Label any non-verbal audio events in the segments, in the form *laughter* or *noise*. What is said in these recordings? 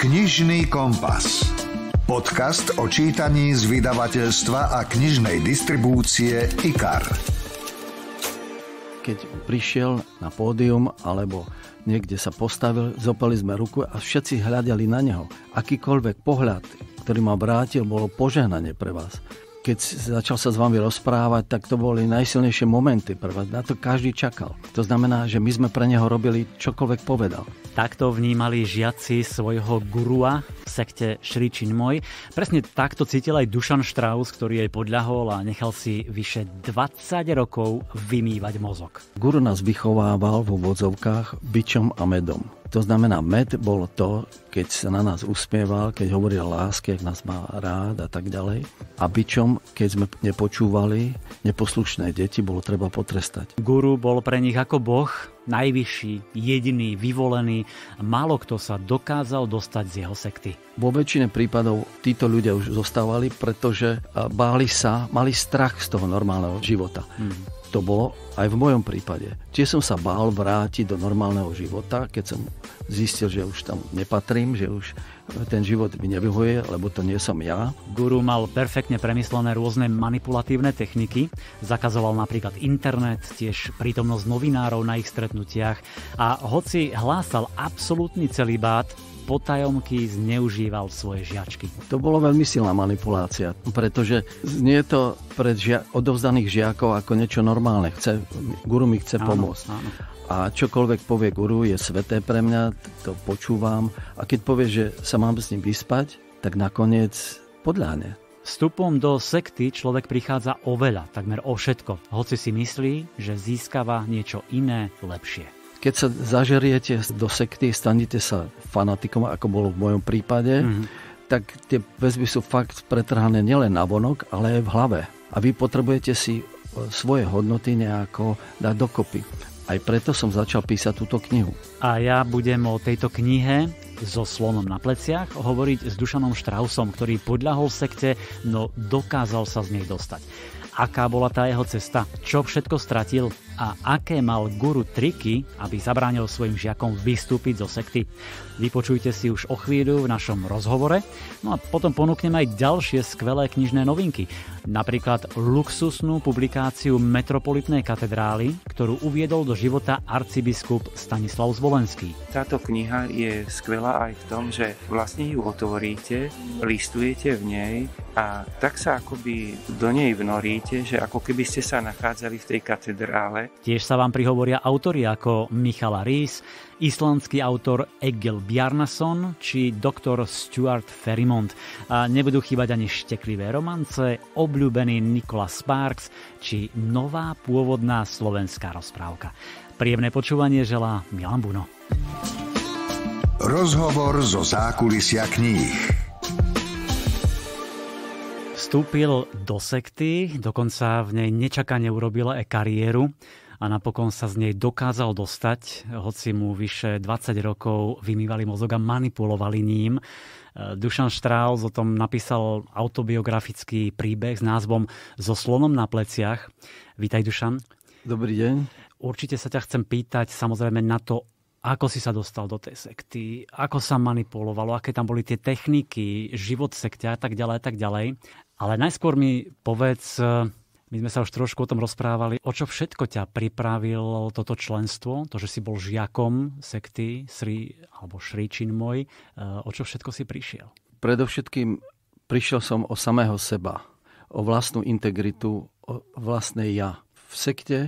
Knižný kompas. Podcast o čítaní z vydavateľstva a knižnej distribúcie IKAR. Keď prišiel na pódium alebo niekde sa postavil, zopali sme ruku a všetci hľadali na neho. Akýkoľvek pohľad, ktorý ma vrátil, bolo požehnanie pre vás keď začal sa s vami rozprávať, tak to boli najsilnejšie momenty. Prvé. Na to každý čakal. To znamená, že my sme pre neho robili čokoľvek povedal. Takto vnímali žiaci svojho gurua v sekte Šričin môj. Presne takto cítil aj Dušan Strauss, ktorý jej podľahol a nechal si vyše 20 rokov vymývať mozog. Guru nás vychovával vo vodzovkách bičom a medom. To znamená, med bolo to, keď sa na nás usmieval, keď hovoril láske, ak nás má rád a tak ďalej. A byčom, keď sme nepočúvali, neposlušné deti bolo treba potrestať. Guru bol pre nich ako boh, najvyšší, jediný, vyvolený. Málo kto sa dokázal dostať z jeho sekty. Vo väčšine prípadov títo ľudia už zostávali, pretože eh, báli sa, mali strach z toho normálneho života. Hmm to bolo aj v mojom prípade. Tiež som sa bál vrátiť do normálneho života, keď som zistil, že už tam nepatrím, že už ten život mi nevyhoje, lebo to nie som ja. Guru mal perfektne premyslené rôzne manipulatívne techniky, zakazoval napríklad internet, tiež prítomnosť novinárov na ich stretnutiach a hoci hlásal absolútny celibát, potajomky zneužíval svoje žiačky. To bolo veľmi silná manipulácia, pretože nie je to pre žia- odovzdaných žiakov ako niečo normálne. Chce, guru mi chce áno, pomôcť. Áno. A čokoľvek povie guru, je sveté pre mňa, to počúvam. A keď povie, že sa mám s ním vyspať, tak nakoniec podľahne. Vstupom do sekty človek prichádza o veľa, takmer o všetko, hoci si myslí, že získava niečo iné, lepšie keď sa zažeriete do sekty, stanete sa fanatikom, ako bolo v mojom prípade, mm-hmm. tak tie väzby sú fakt pretrhané nielen na vonok, ale aj v hlave. A vy potrebujete si e, svoje hodnoty nejako dať dokopy. Aj preto som začal písať túto knihu. A ja budem o tejto knihe so slonom na pleciach hovoriť s Dušanom Štrausom, ktorý podľahol sekte, no dokázal sa z nej dostať. Aká bola tá jeho cesta? Čo všetko stratil? a aké mal guru triky, aby zabránil svojim žiakom vystúpiť zo sekty. Vypočujte si už o chvíľu v našom rozhovore, no a potom ponúknem aj ďalšie skvelé knižné novinky. Napríklad luxusnú publikáciu Metropolitnej katedrály, ktorú uviedol do života arcibiskup Stanislav Zvolenský. Táto kniha je skvelá aj v tom, že vlastne ju otvoríte, listujete v nej a tak sa akoby do nej vnoríte, že ako keby ste sa nachádzali v tej katedrále Tiež sa vám prihovoria autori ako Michala Rees, islandský autor Egil Bjarnason či doktor Stuart Ferrimont. A nebudú chýbať ani šteklivé romance, obľúbený Nicholas Sparks či nová pôvodná slovenská rozprávka. Príjemné počúvanie želá Milan Buno. Rozhovor zo zákulisia kníh vstúpil do sekty, dokonca v nej nečakane urobil aj e kariéru a napokon sa z nej dokázal dostať, hoci mu vyše 20 rokov vymývali mozog a manipulovali ním. E, Dušan Strauss o tom napísal autobiografický príbeh s názvom So slonom na pleciach. Vítaj Dušan. Dobrý deň. Určite sa ťa chcem pýtať samozrejme na to, ako si sa dostal do tej sekty, ako sa manipulovalo, aké tam boli tie techniky, život sekty a tak ďalej a tak ďalej. Ale najskôr mi povedz, my sme sa už trošku o tom rozprávali. O čo všetko ťa pripravilo toto členstvo? To, že si bol žiakom sekty Sri, alebo Šri môj. E, o čo všetko si prišiel? Predovšetkým prišiel som o samého seba. O vlastnú integritu, o vlastné ja. V sekte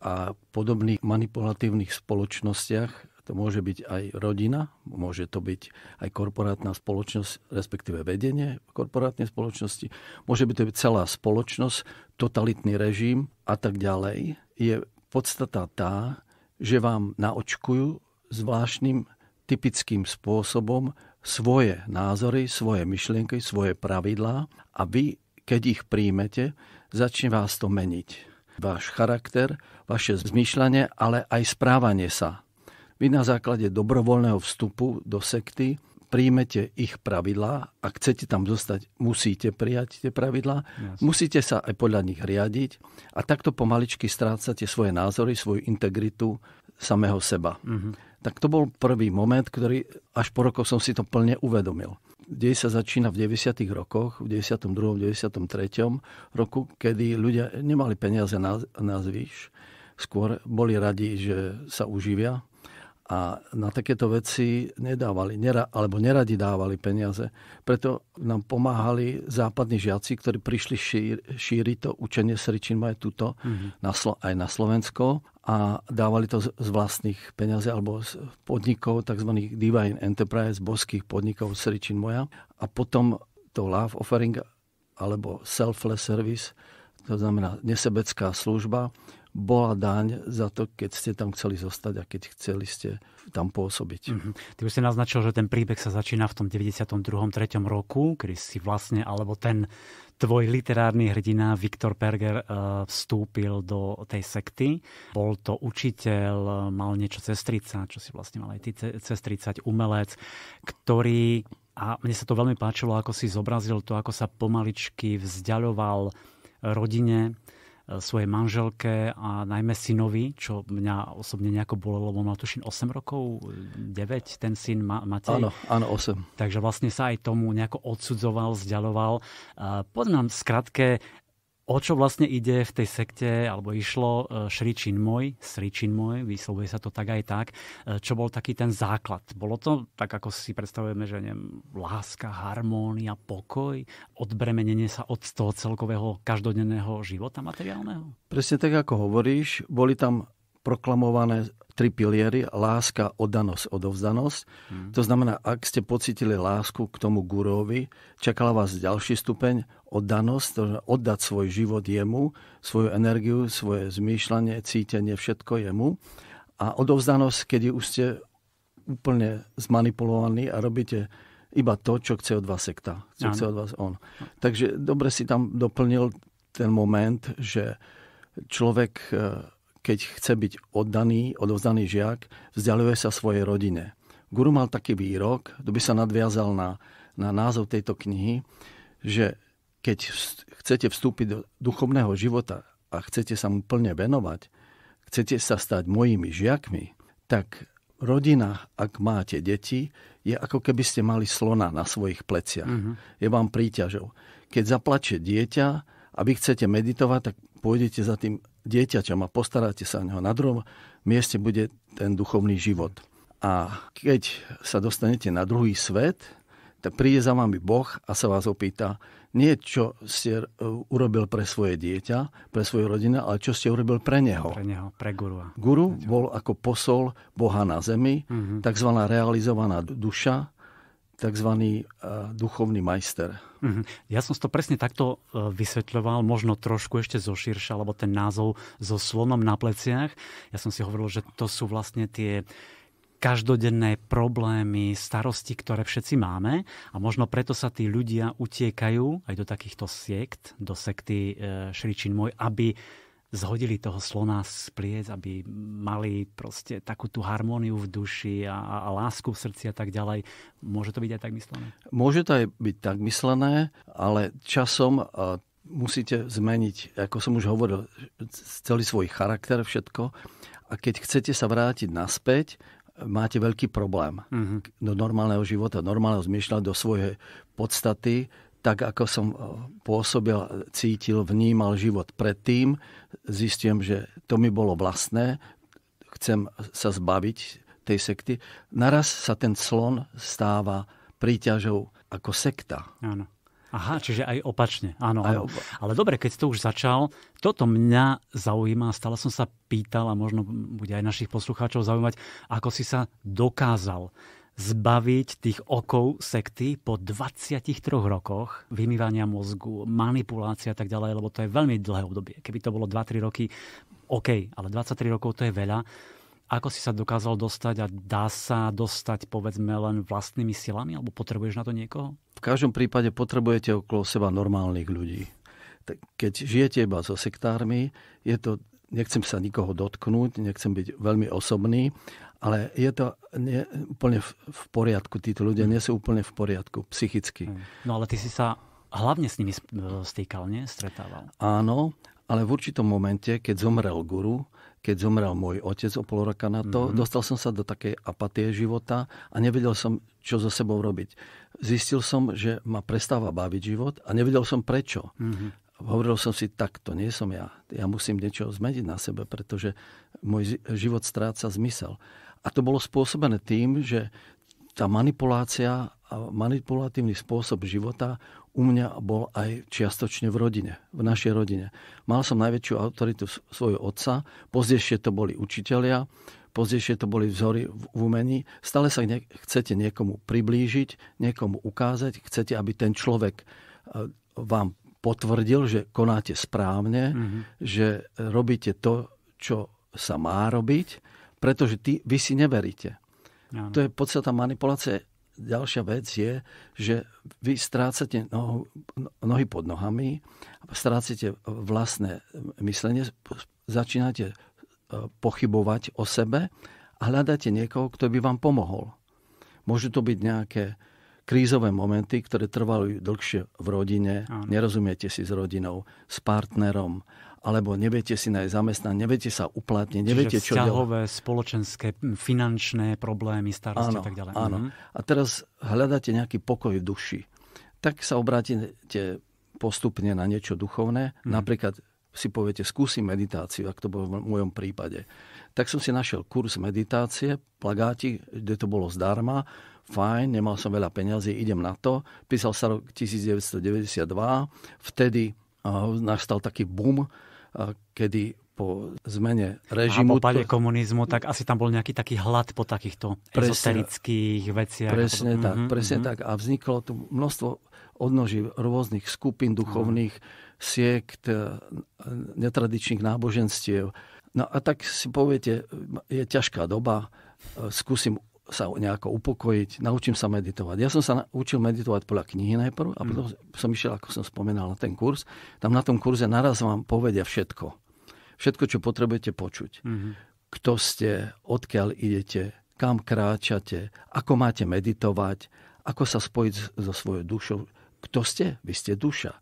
a podobných manipulatívnych spoločnostiach to môže byť aj rodina, môže to byť aj korporátna spoločnosť, respektíve vedenie korporátnej spoločnosti, môže byť to byť celá spoločnosť, totalitný režim a tak ďalej. Je podstata tá, že vám naočkujú zvláštnym typickým spôsobom svoje názory, svoje myšlienky, svoje pravidlá a vy, keď ich príjmete, začne vás to meniť. Váš charakter, vaše zmýšľanie, ale aj správanie sa vy na základe dobrovoľného vstupu do sekty príjmete ich pravidlá, ak chcete tam zostať, musíte prijať tie pravidlá, yes. musíte sa aj podľa nich riadiť a takto pomaličky strácate svoje názory, svoju integritu samého seba. Mm-hmm. Tak to bol prvý moment, ktorý až po rokoch som si to plne uvedomil. Dej sa začína v 90. rokoch, v 92. 93. roku, kedy ľudia nemali peniaze na, na zvýš, skôr boli radi, že sa uživia a na takéto veci nedávali, nera, alebo neradi dávali peniaze. Preto nám pomáhali západní žiaci, ktorí prišli šíri, šíriť to učenie Sričinma aj tuto mm-hmm. na, aj na Slovensko a dávali to z, z vlastných peniazí alebo z podnikov, tzv. Divine Enterprise, boských podnikov Sričin moja. A potom to love offering alebo selfless service, to znamená nesebecká služba, bola daň za to, keď ste tam chceli zostať a keď chceli ste tam pôsobiť. Mm-hmm. Ty už si naznačil, že ten príbeh sa začína v tom 92. 3. roku, kedy si vlastne, alebo ten tvoj literárny hrdina Viktor Perger eh, vstúpil do tej sekty. Bol to učiteľ, eh, mal niečo cez 30, čo si vlastne mal aj ty cez 30, umelec, ktorý, a mne sa to veľmi páčilo, ako si zobrazil to, ako sa pomaličky vzdialoval rodine, E, svojej manželke a najmä synovi, čo mňa osobne nejako bolelo, lebo mal tuším 8 rokov, 9 e, ten syn Ma- Matej. Áno, áno, 8. Takže vlastne sa aj tomu nejako odsudzoval, vzdialoval. E, Podľa nám skratke o čo vlastne ide v tej sekte, alebo išlo e, Šri môj. Sri môj, vyslovuje sa to tak aj tak, e, čo bol taký ten základ. Bolo to tak, ako si predstavujeme, že neviem, láska, harmónia, pokoj, odbremenenie sa od toho celkového každodenného života materiálneho? Presne tak, ako hovoríš, boli tam proklamované tri piliery, láska, oddanosť, odovzdanosť. Hmm. To znamená, ak ste pocitili lásku k tomu gurovi, čakala vás ďalší stupeň, oddanosť, to oddať svoj život jemu, svoju energiu, svoje zmýšľanie, cítenie, všetko jemu. A odovzdanosť, keď už ste úplne zmanipulovaní a robíte iba to, čo chce od vás sekta. Čo chce od vás on. Takže dobre si tam doplnil ten moment, že človek eh, keď chce byť oddaný, odovzdaný žiak, vzdialuje sa svojej rodine. Guru mal taký výrok, kto by sa nadviazal na, na názov tejto knihy, že keď chcete vstúpiť do duchovného života a chcete sa mu plne venovať, chcete sa stať mojimi žiakmi, tak rodina, ak máte deti, je ako keby ste mali slona na svojich pleciach. Mm-hmm. Je vám príťažou. Keď zaplače dieťa a vy chcete meditovať, tak pôjdete za tým dieťaťom a postaráte sa o neho. Na druhom mieste bude ten duchovný život. A keď sa dostanete na druhý svet, tak príde za vami Boh a sa vás opýta, nie čo ste e, urobil pre svoje dieťa, pre svoju rodinu, ale čo ste urobil pre neho. Pre neho, pre gurua. Guru bol ako posol Boha na zemi, mm-hmm. tzv. realizovaná duša, tzv. Eh, duchovný majster. Mhm. Ja som to presne takto eh, vysvetľoval, možno trošku ešte zoširša, alebo ten názov so slonom na pleciach. Ja som si hovoril, že to sú vlastne tie každodenné problémy, starosti, ktoré všetci máme a možno preto sa tí ľudia utiekajú aj do takýchto siekt, do sekty eh, Šričin môj, aby zhodili toho slona z pliec, aby mali proste takú tú harmóniu v duši a, a, a lásku v srdci a tak ďalej. Môže to byť aj tak myslené? Môže to aj byť tak myslené, ale časom musíte zmeniť, ako som už hovoril, celý svoj charakter, všetko. A keď chcete sa vrátiť naspäť, máte veľký problém mm-hmm. do normálneho života, normálneho zmyšľať, do svojej podstaty, tak ako som e, pôsobil, cítil, vnímal život predtým, zistím, že to mi bolo vlastné, chcem sa zbaviť tej sekty. Naraz sa ten slon stáva príťažou ako sekta. Áno. Aha, čiže aj opačne. Áno, aj opa- Ale dobre, keď si to už začal, toto mňa zaujíma. Stále som sa pýtal a možno bude aj našich poslucháčov zaujímať, ako si sa dokázal zbaviť tých okov sekty po 23 rokoch vymývania mozgu, manipulácia a tak ďalej, lebo to je veľmi dlhé obdobie. Keby to bolo 2-3 roky, OK, ale 23 rokov to je veľa. Ako si sa dokázal dostať a dá sa dostať povedzme len vlastnými silami alebo potrebuješ na to niekoho? V každom prípade potrebujete okolo seba normálnych ľudí. Keď žijete iba so sektármi, je to nechcem sa nikoho dotknúť, nechcem byť veľmi osobný, ale je to nie, úplne v, v poriadku. Títo ľudia nie sú úplne v poriadku psychicky. Hm. No ale ty si sa hlavne s nimi e, stýkal, nie? Stretával. Áno, ale v určitom momente, keď zomrel guru, keď zomrel môj otec o pol roka na to, mm-hmm. dostal som sa do takej apatie života a nevedel som, čo so sebou robiť. Zistil som, že ma prestáva baviť život a nevedel som prečo. Mm-hmm hovoril som si, tak to nie som ja. Ja musím niečo zmeniť na sebe, pretože môj život stráca zmysel. A to bolo spôsobené tým, že tá manipulácia a manipulatívny spôsob života u mňa bol aj čiastočne v rodine, v našej rodine. Mal som najväčšiu autoritu svojho otca, pozdejšie to boli učitelia, pozdejšie to boli vzory v umení. Stále sa chcete niekomu priblížiť, niekomu ukázať, chcete, aby ten človek e, vám potvrdil, že konáte správne, mm-hmm. že robíte to, čo sa má robiť pretože ty, vy si neveríte. Ano. To je podstata manipulácie. Ďalšia vec je, že vy strácate nohu, nohy pod nohami, strácate vlastné myslenie, začínate e, pochybovať o sebe a hľadáte niekoho, kto by vám pomohol. Môžu to byť nejaké krízové momenty, ktoré trvali dlhšie v rodine, ano. nerozumiete si s rodinou, s partnerom alebo neviete si nájsť zamestnanie, neviete sa uplatniť, neviete Čiže čo vzťahové, ďalej. spoločenské, finančné problémy, starosti áno, a tak ďalej. Áno. Mhm. A teraz hľadáte nejaký pokoj v duši. Tak sa obrátite postupne na niečo duchovné. Mhm. Napríklad si poviete, skúsim meditáciu, ak to bolo v mojom prípade. Tak som si našiel kurz meditácie, plagáti, kde to bolo zdarma, fajn, nemal som veľa peňazí, idem na to. Písal sa rok 1992, vtedy nastal taký boom kedy po zmene režimu... A po pade to... komunizmu, tak asi tam bol nejaký taký hlad po takýchto presne, ezoterických veciach. Presne tak, mm-hmm, presne mm-hmm. tak. A vzniklo tu množstvo odnoží rôznych skupín duchovných, mm-hmm. siekt, e, netradičných náboženstiev. No a tak si poviete, je ťažká doba, e, skúsim sa nejako upokojiť, naučím sa meditovať. Ja som sa učil meditovať podľa knihy najprv a mhm. potom mm. som išiel, ako som spomenal na ten kurz. Tam na tom kurze naraz vám povedia všetko. Všetko, čo potrebujete počuť. Mm. Kto ste, odkiaľ idete, kam kráčate, ako máte meditovať, ako sa spojiť so svojou dušou. Kto ste? Vy ste duša.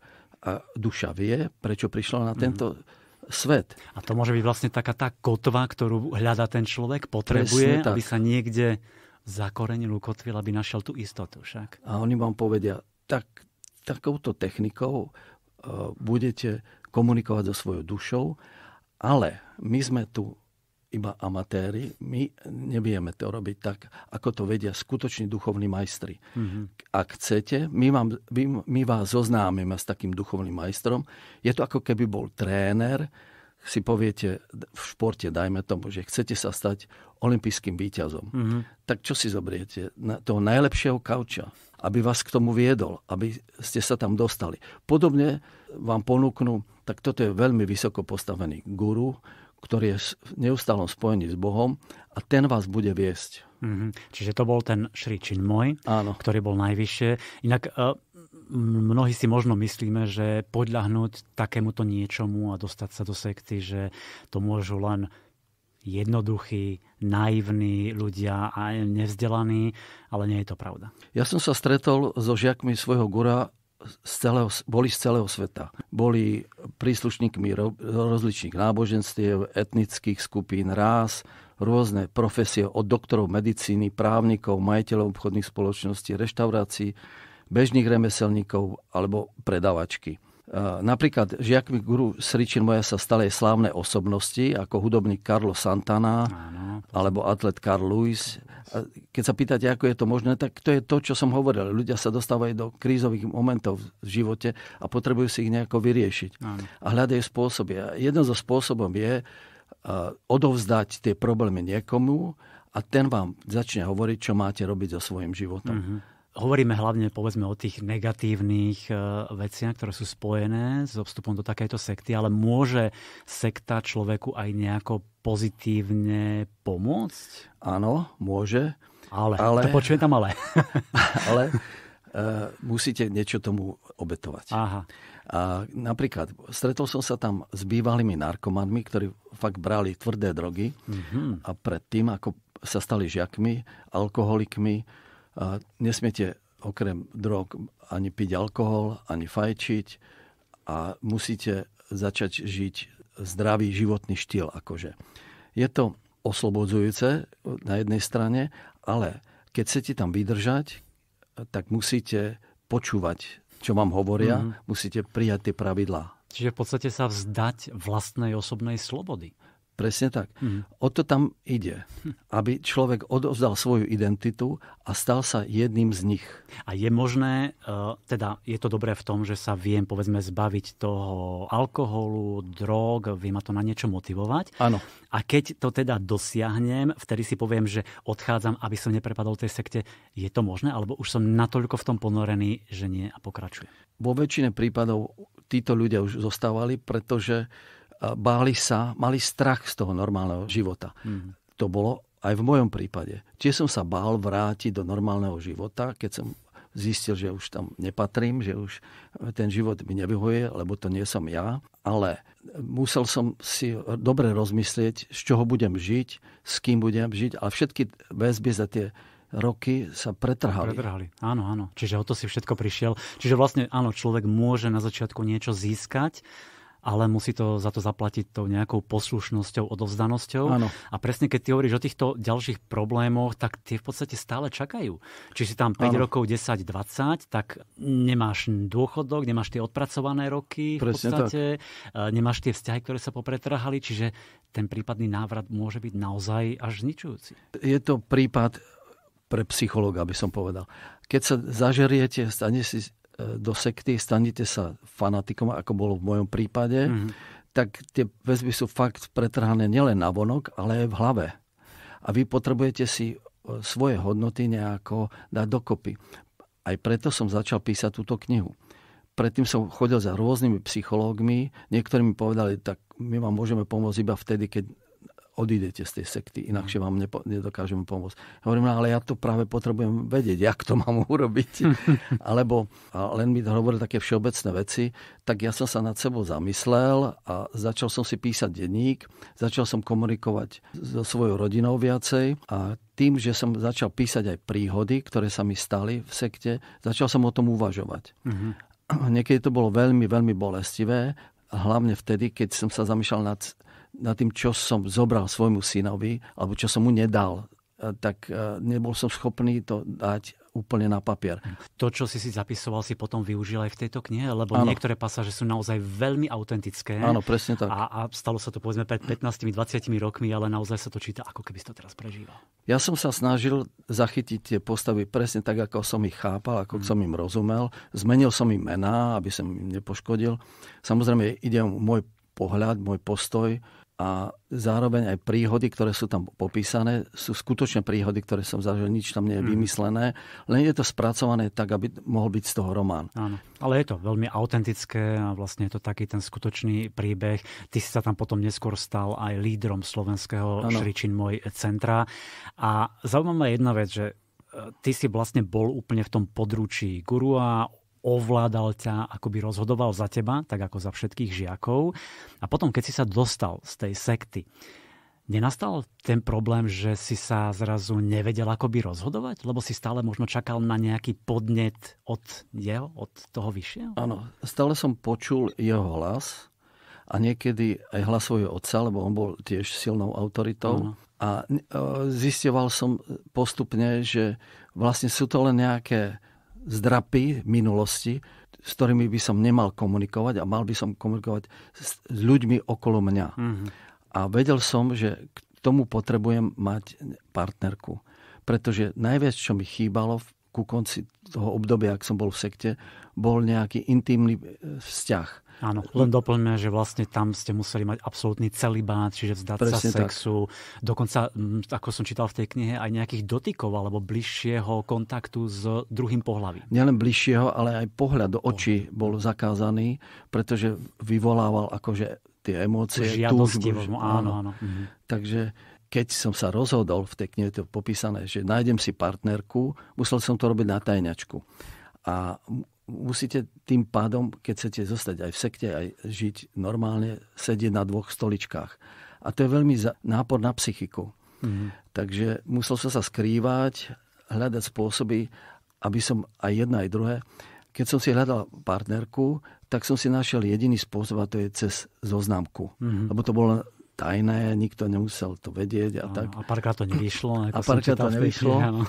A duša vie, prečo prišla na mhm. tento mm svet. A to môže byť vlastne taká tá kotva, ktorú hľadá ten človek, potrebuje, aby sa niekde zakorenil, ukotvil, aby našiel tú istotu však. A oni vám povedia, tak, takouto technikou uh, budete komunikovať so svojou dušou, ale my sme tu iba amatéri. My nevieme to robiť tak, ako to vedia skutoční duchovní majstri. Mm-hmm. Ak chcete, my, vám, my, my vás zoznámime s takým duchovným majstrom. Je to ako keby bol tréner, si poviete v športe, dajme tomu, že chcete sa stať olympijským výťazom, mm-hmm. tak čo si zobriete? Na toho najlepšieho kauča, aby vás k tomu viedol, aby ste sa tam dostali. Podobne vám ponúknu, tak toto je veľmi vysoko postavený guru, ktorý je v neustálom spojení s Bohom a ten vás bude viesť. Mm-hmm. Čiže to bol ten Šri môj, Áno. ktorý bol najvyššie. Inak e, mnohí si možno myslíme, že podľahnúť takémuto niečomu a dostať sa do sekty, že to môžu len jednoduchí, naivní ľudia a nevzdelaní, ale nie je to pravda. Ja som sa stretol so žiakmi svojho gura z celého, boli z celého sveta. Boli príslušníkmi rozličných náboženstiev, etnických skupín, rás, rôzne profesie od doktorov medicíny, právnikov, majiteľov obchodných spoločností, reštaurácií, bežných remeselníkov alebo predavačky. Napríklad žiakmi guru Sričin moja sa stali slávne osobnosti, ako hudobník Carlo Santana, Áno, alebo atlet Carl Lewis. Keď sa pýtate, ako je to možné, tak to je to, čo som hovoril. Ľudia sa dostávajú do krízových momentov v živote a potrebujú si ich nejako vyriešiť. Áno. A hľadajú spôsoby. A jeden zo spôsobom je odovzdať tie problémy niekomu a ten vám začne hovoriť, čo máte robiť so svojím životom. Uh-huh hovoríme hlavne povedzme o tých negatívnych e, veciach, ktoré sú spojené s obstupom do takejto sekty, ale môže sekta človeku aj nejako pozitívne pomôcť? Áno, môže. Ale, ale to počujem tam ale. *laughs* ale Uh, musíte niečo tomu obetovať. Aha. A napríklad, stretol som sa tam s bývalými narkomanmi, ktorí fakt brali tvrdé drogy mm-hmm. a predtým, ako sa stali žiakmi, alkoholikmi, Nesmiete okrem drog ani piť alkohol, ani fajčiť a musíte začať žiť zdravý životný štýl. Akože. Je to oslobodzujúce na jednej strane, ale keď chcete tam vydržať, tak musíte počúvať, čo vám hovoria, mm-hmm. musíte prijať tie pravidlá. Čiže v podstate sa vzdať vlastnej osobnej slobody. Presne tak. Mm. O to tam ide, aby človek odovzdal svoju identitu a stal sa jedným z nich. A je možné, e, teda je to dobré v tom, že sa viem povedzme zbaviť toho alkoholu, drog, vie ma to na niečo motivovať. Áno. A keď to teda dosiahnem, vtedy si poviem, že odchádzam, aby som neprepadol tej sekte. Je to možné? Alebo už som natoľko v tom ponorený, že nie a pokračujem? Vo väčšine prípadov títo ľudia už zostávali, pretože báli sa, mali strach z toho normálneho života. Mm. To bolo aj v mojom prípade. Tiež som sa bál vrátiť do normálneho života, keď som zistil, že už tam nepatrím, že už ten život mi nevyhuje, lebo to nie som ja. Ale musel som si dobre rozmyslieť, z čoho budem žiť, s kým budem žiť. Ale všetky väzby za tie roky sa pretrhali. Pretrhali, áno, áno. Čiže o to si všetko prišiel. Čiže vlastne, áno, človek môže na začiatku niečo získať, ale musí to za to zaplatiť tou nejakou poslušnosťou, odovzdanosťou. Ano. A presne keď ty hovoríš o týchto ďalších problémoch, tak tie v podstate stále čakajú. Či si tam 5 ano. rokov, 10, 20, tak nemáš dôchodok, nemáš tie odpracované roky presne v podstate, tak. E, nemáš tie vzťahy, ktoré sa popretrhali, čiže ten prípadný návrat môže byť naozaj až zničujúci. Je to prípad pre psychologa, by som povedal. Keď sa zažeriete, stane si, do sekty, stanete sa fanatikom, ako bolo v mojom prípade, mm-hmm. tak tie väzby sú fakt pretrhané nielen na vonok, ale aj v hlave. A vy potrebujete si e, svoje hodnoty nejako dať dokopy. Aj preto som začal písať túto knihu. Predtým som chodil za rôznymi psychológmi. Niektorí mi povedali, tak my vám môžeme pomôcť iba vtedy, keď odídete z tej sekty, inakšie mhm. vám nepo, nedokážem pomôcť. Hovorím, no ale ja to práve potrebujem vedieť, jak to mám urobiť. *laughs* Alebo a len mi hovorili také všeobecné veci, tak ja som sa nad sebou zamyslel a začal som si písať denník, začal som komunikovať so svojou rodinou viacej a tým, že som začal písať aj príhody, ktoré sa mi stali v sekte, začal som o tom uvažovať. Mm-hmm. *clears throat* Niekedy to bolo veľmi, veľmi bolestivé, hlavne vtedy, keď som sa zamýšľal nad nad tým, čo som zobral svojmu synovi, alebo čo som mu nedal, e, tak e, nebol som schopný to dať úplne na papier. To, čo si si zapisoval, si potom využil aj v tejto knihe, lebo ano. niektoré pasáže sú naozaj veľmi autentické. Áno, presne tak. A, a stalo sa to povedzme pred 15-20 rokmi, ale naozaj sa to číta, ako keby si to teraz prežíval. Ja som sa snažil zachytiť tie postavy presne tak, ako som ich chápal, ako hmm. som im rozumel. Zmenil som im mená, aby som im nepoškodil. Samozrejme, ide o môj pohľad, môj postoj a zároveň aj príhody, ktoré sú tam popísané, sú skutočne príhody, ktoré som zažil, nič tam nie je mhm. vymyslené, len je to spracované tak, aby mohol byť z toho román. Áno, ale je to veľmi autentické a vlastne je to taký ten skutočný príbeh. Ty si sa tam potom neskôr stal aj lídrom slovenského ano. Šričin Moj centra a zaujímavá je jedna vec, že e, ty si vlastne bol úplne v tom područí gurua, ovládal ťa, ako by rozhodoval za teba, tak ako za všetkých žiakov. A potom, keď si sa dostal z tej sekty, Nenastal ten problém, že si sa zrazu nevedel akoby rozhodovať, lebo si stále možno čakal na nejaký podnet od jeho, od toho vyššieho? Áno, stále som počul jeho hlas a niekedy aj hlas svojho otca, lebo on bol tiež silnou autoritou. Ano. A e, zistoval som postupne, že vlastne sú to len nejaké zdrapy minulosti, s ktorými by som nemal komunikovať a mal by som komunikovať s ľuďmi okolo mňa. Mm-hmm. A vedel som, že k tomu potrebujem mať partnerku. Pretože najviac, čo mi chýbalo ku konci toho obdobia, ak som bol v sekte, bol nejaký intimný e, vzťah Áno, len doplňme, že vlastne tam ste museli mať absolútny celibát, čiže vzdať Presne sa sexu. Tak. Dokonca, mm, ako som čítal v tej knihe, aj nejakých dotykov alebo bližšieho kontaktu s druhým pohľavím. Nielen bližšieho, ale aj pohľad do očí bol zakázaný, pretože vyvolával akože tie emócie. túžbu, áno, áno. áno. Mhm. Takže keď som sa rozhodol, v tej knihe to popísané, že nájdem si partnerku, musel som to robiť na tajňačku. A musíte tým pádom, keď chcete zostať aj v sekte, aj žiť normálne, sedieť na dvoch stoličkách. A to je veľmi nápor na psychiku. Mm-hmm. Takže musel som sa skrývať, hľadať spôsoby, aby som aj jedna, aj druhé. Keď som si hľadal partnerku, tak som si našiel jediný spôsob a to je cez zoznamku. Mm-hmm. Lebo to bolo tajné, nikto nemusel to vedieť a, a tak. A párkrát to nevyšlo. a párkrát to nevyšlo,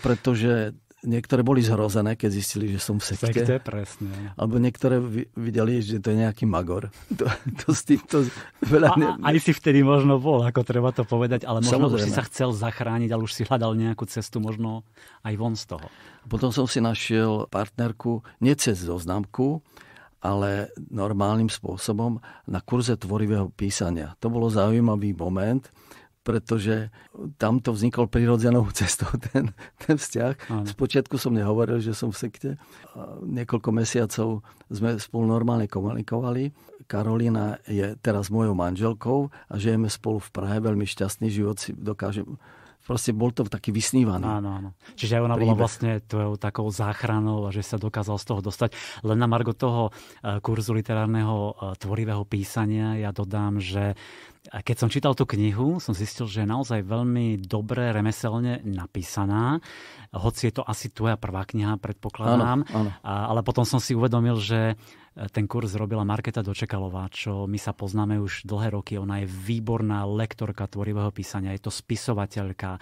pretože niektoré boli zhrozené, keď zistili, že som v sekte. sekte presne. Alebo niektoré videli, že to je nejaký magor. *laughs* To, to s týmto veľa... A, ne... Aj si vtedy možno bol, ako treba to povedať, ale možno Samozrejme. už si sa chcel zachrániť, ale už si hľadal nejakú cestu možno aj von z toho. Potom som si našiel partnerku, nie cez zoznamku, ale normálnym spôsobom na kurze tvorivého písania. To bolo zaujímavý moment, pretože tam to vznikol prirodzenou *laughs* cestou, ten, ten vzťah. Ano. Spočiatku som nehovoril, že som v sekte. Niekoľko mesiacov sme spolu normálne komunikovali. Karolina je teraz mojou manželkou a žijeme spolu v Prahe. Veľmi šťastný život si dokážem Proste bol to taký vysnívaný. Áno, áno. Čiže aj ona príbeh. bola vlastne tvojou takou záchranou a že sa dokázal z toho dostať. Len na margo toho eh, kurzu literárneho eh, tvorivého písania ja dodám, že a keď som čítal tú knihu, som zistil, že je naozaj veľmi dobre remeselne napísaná, hoci je to asi tvoja prvá kniha, predpokladám. Áno, áno. A, ale potom som si uvedomil, že e, ten kurz robila Marketa Dočekalová, čo my sa poznáme už dlhé roky. Ona je výborná lektorka tvorivého písania, je to spisovateľka, e,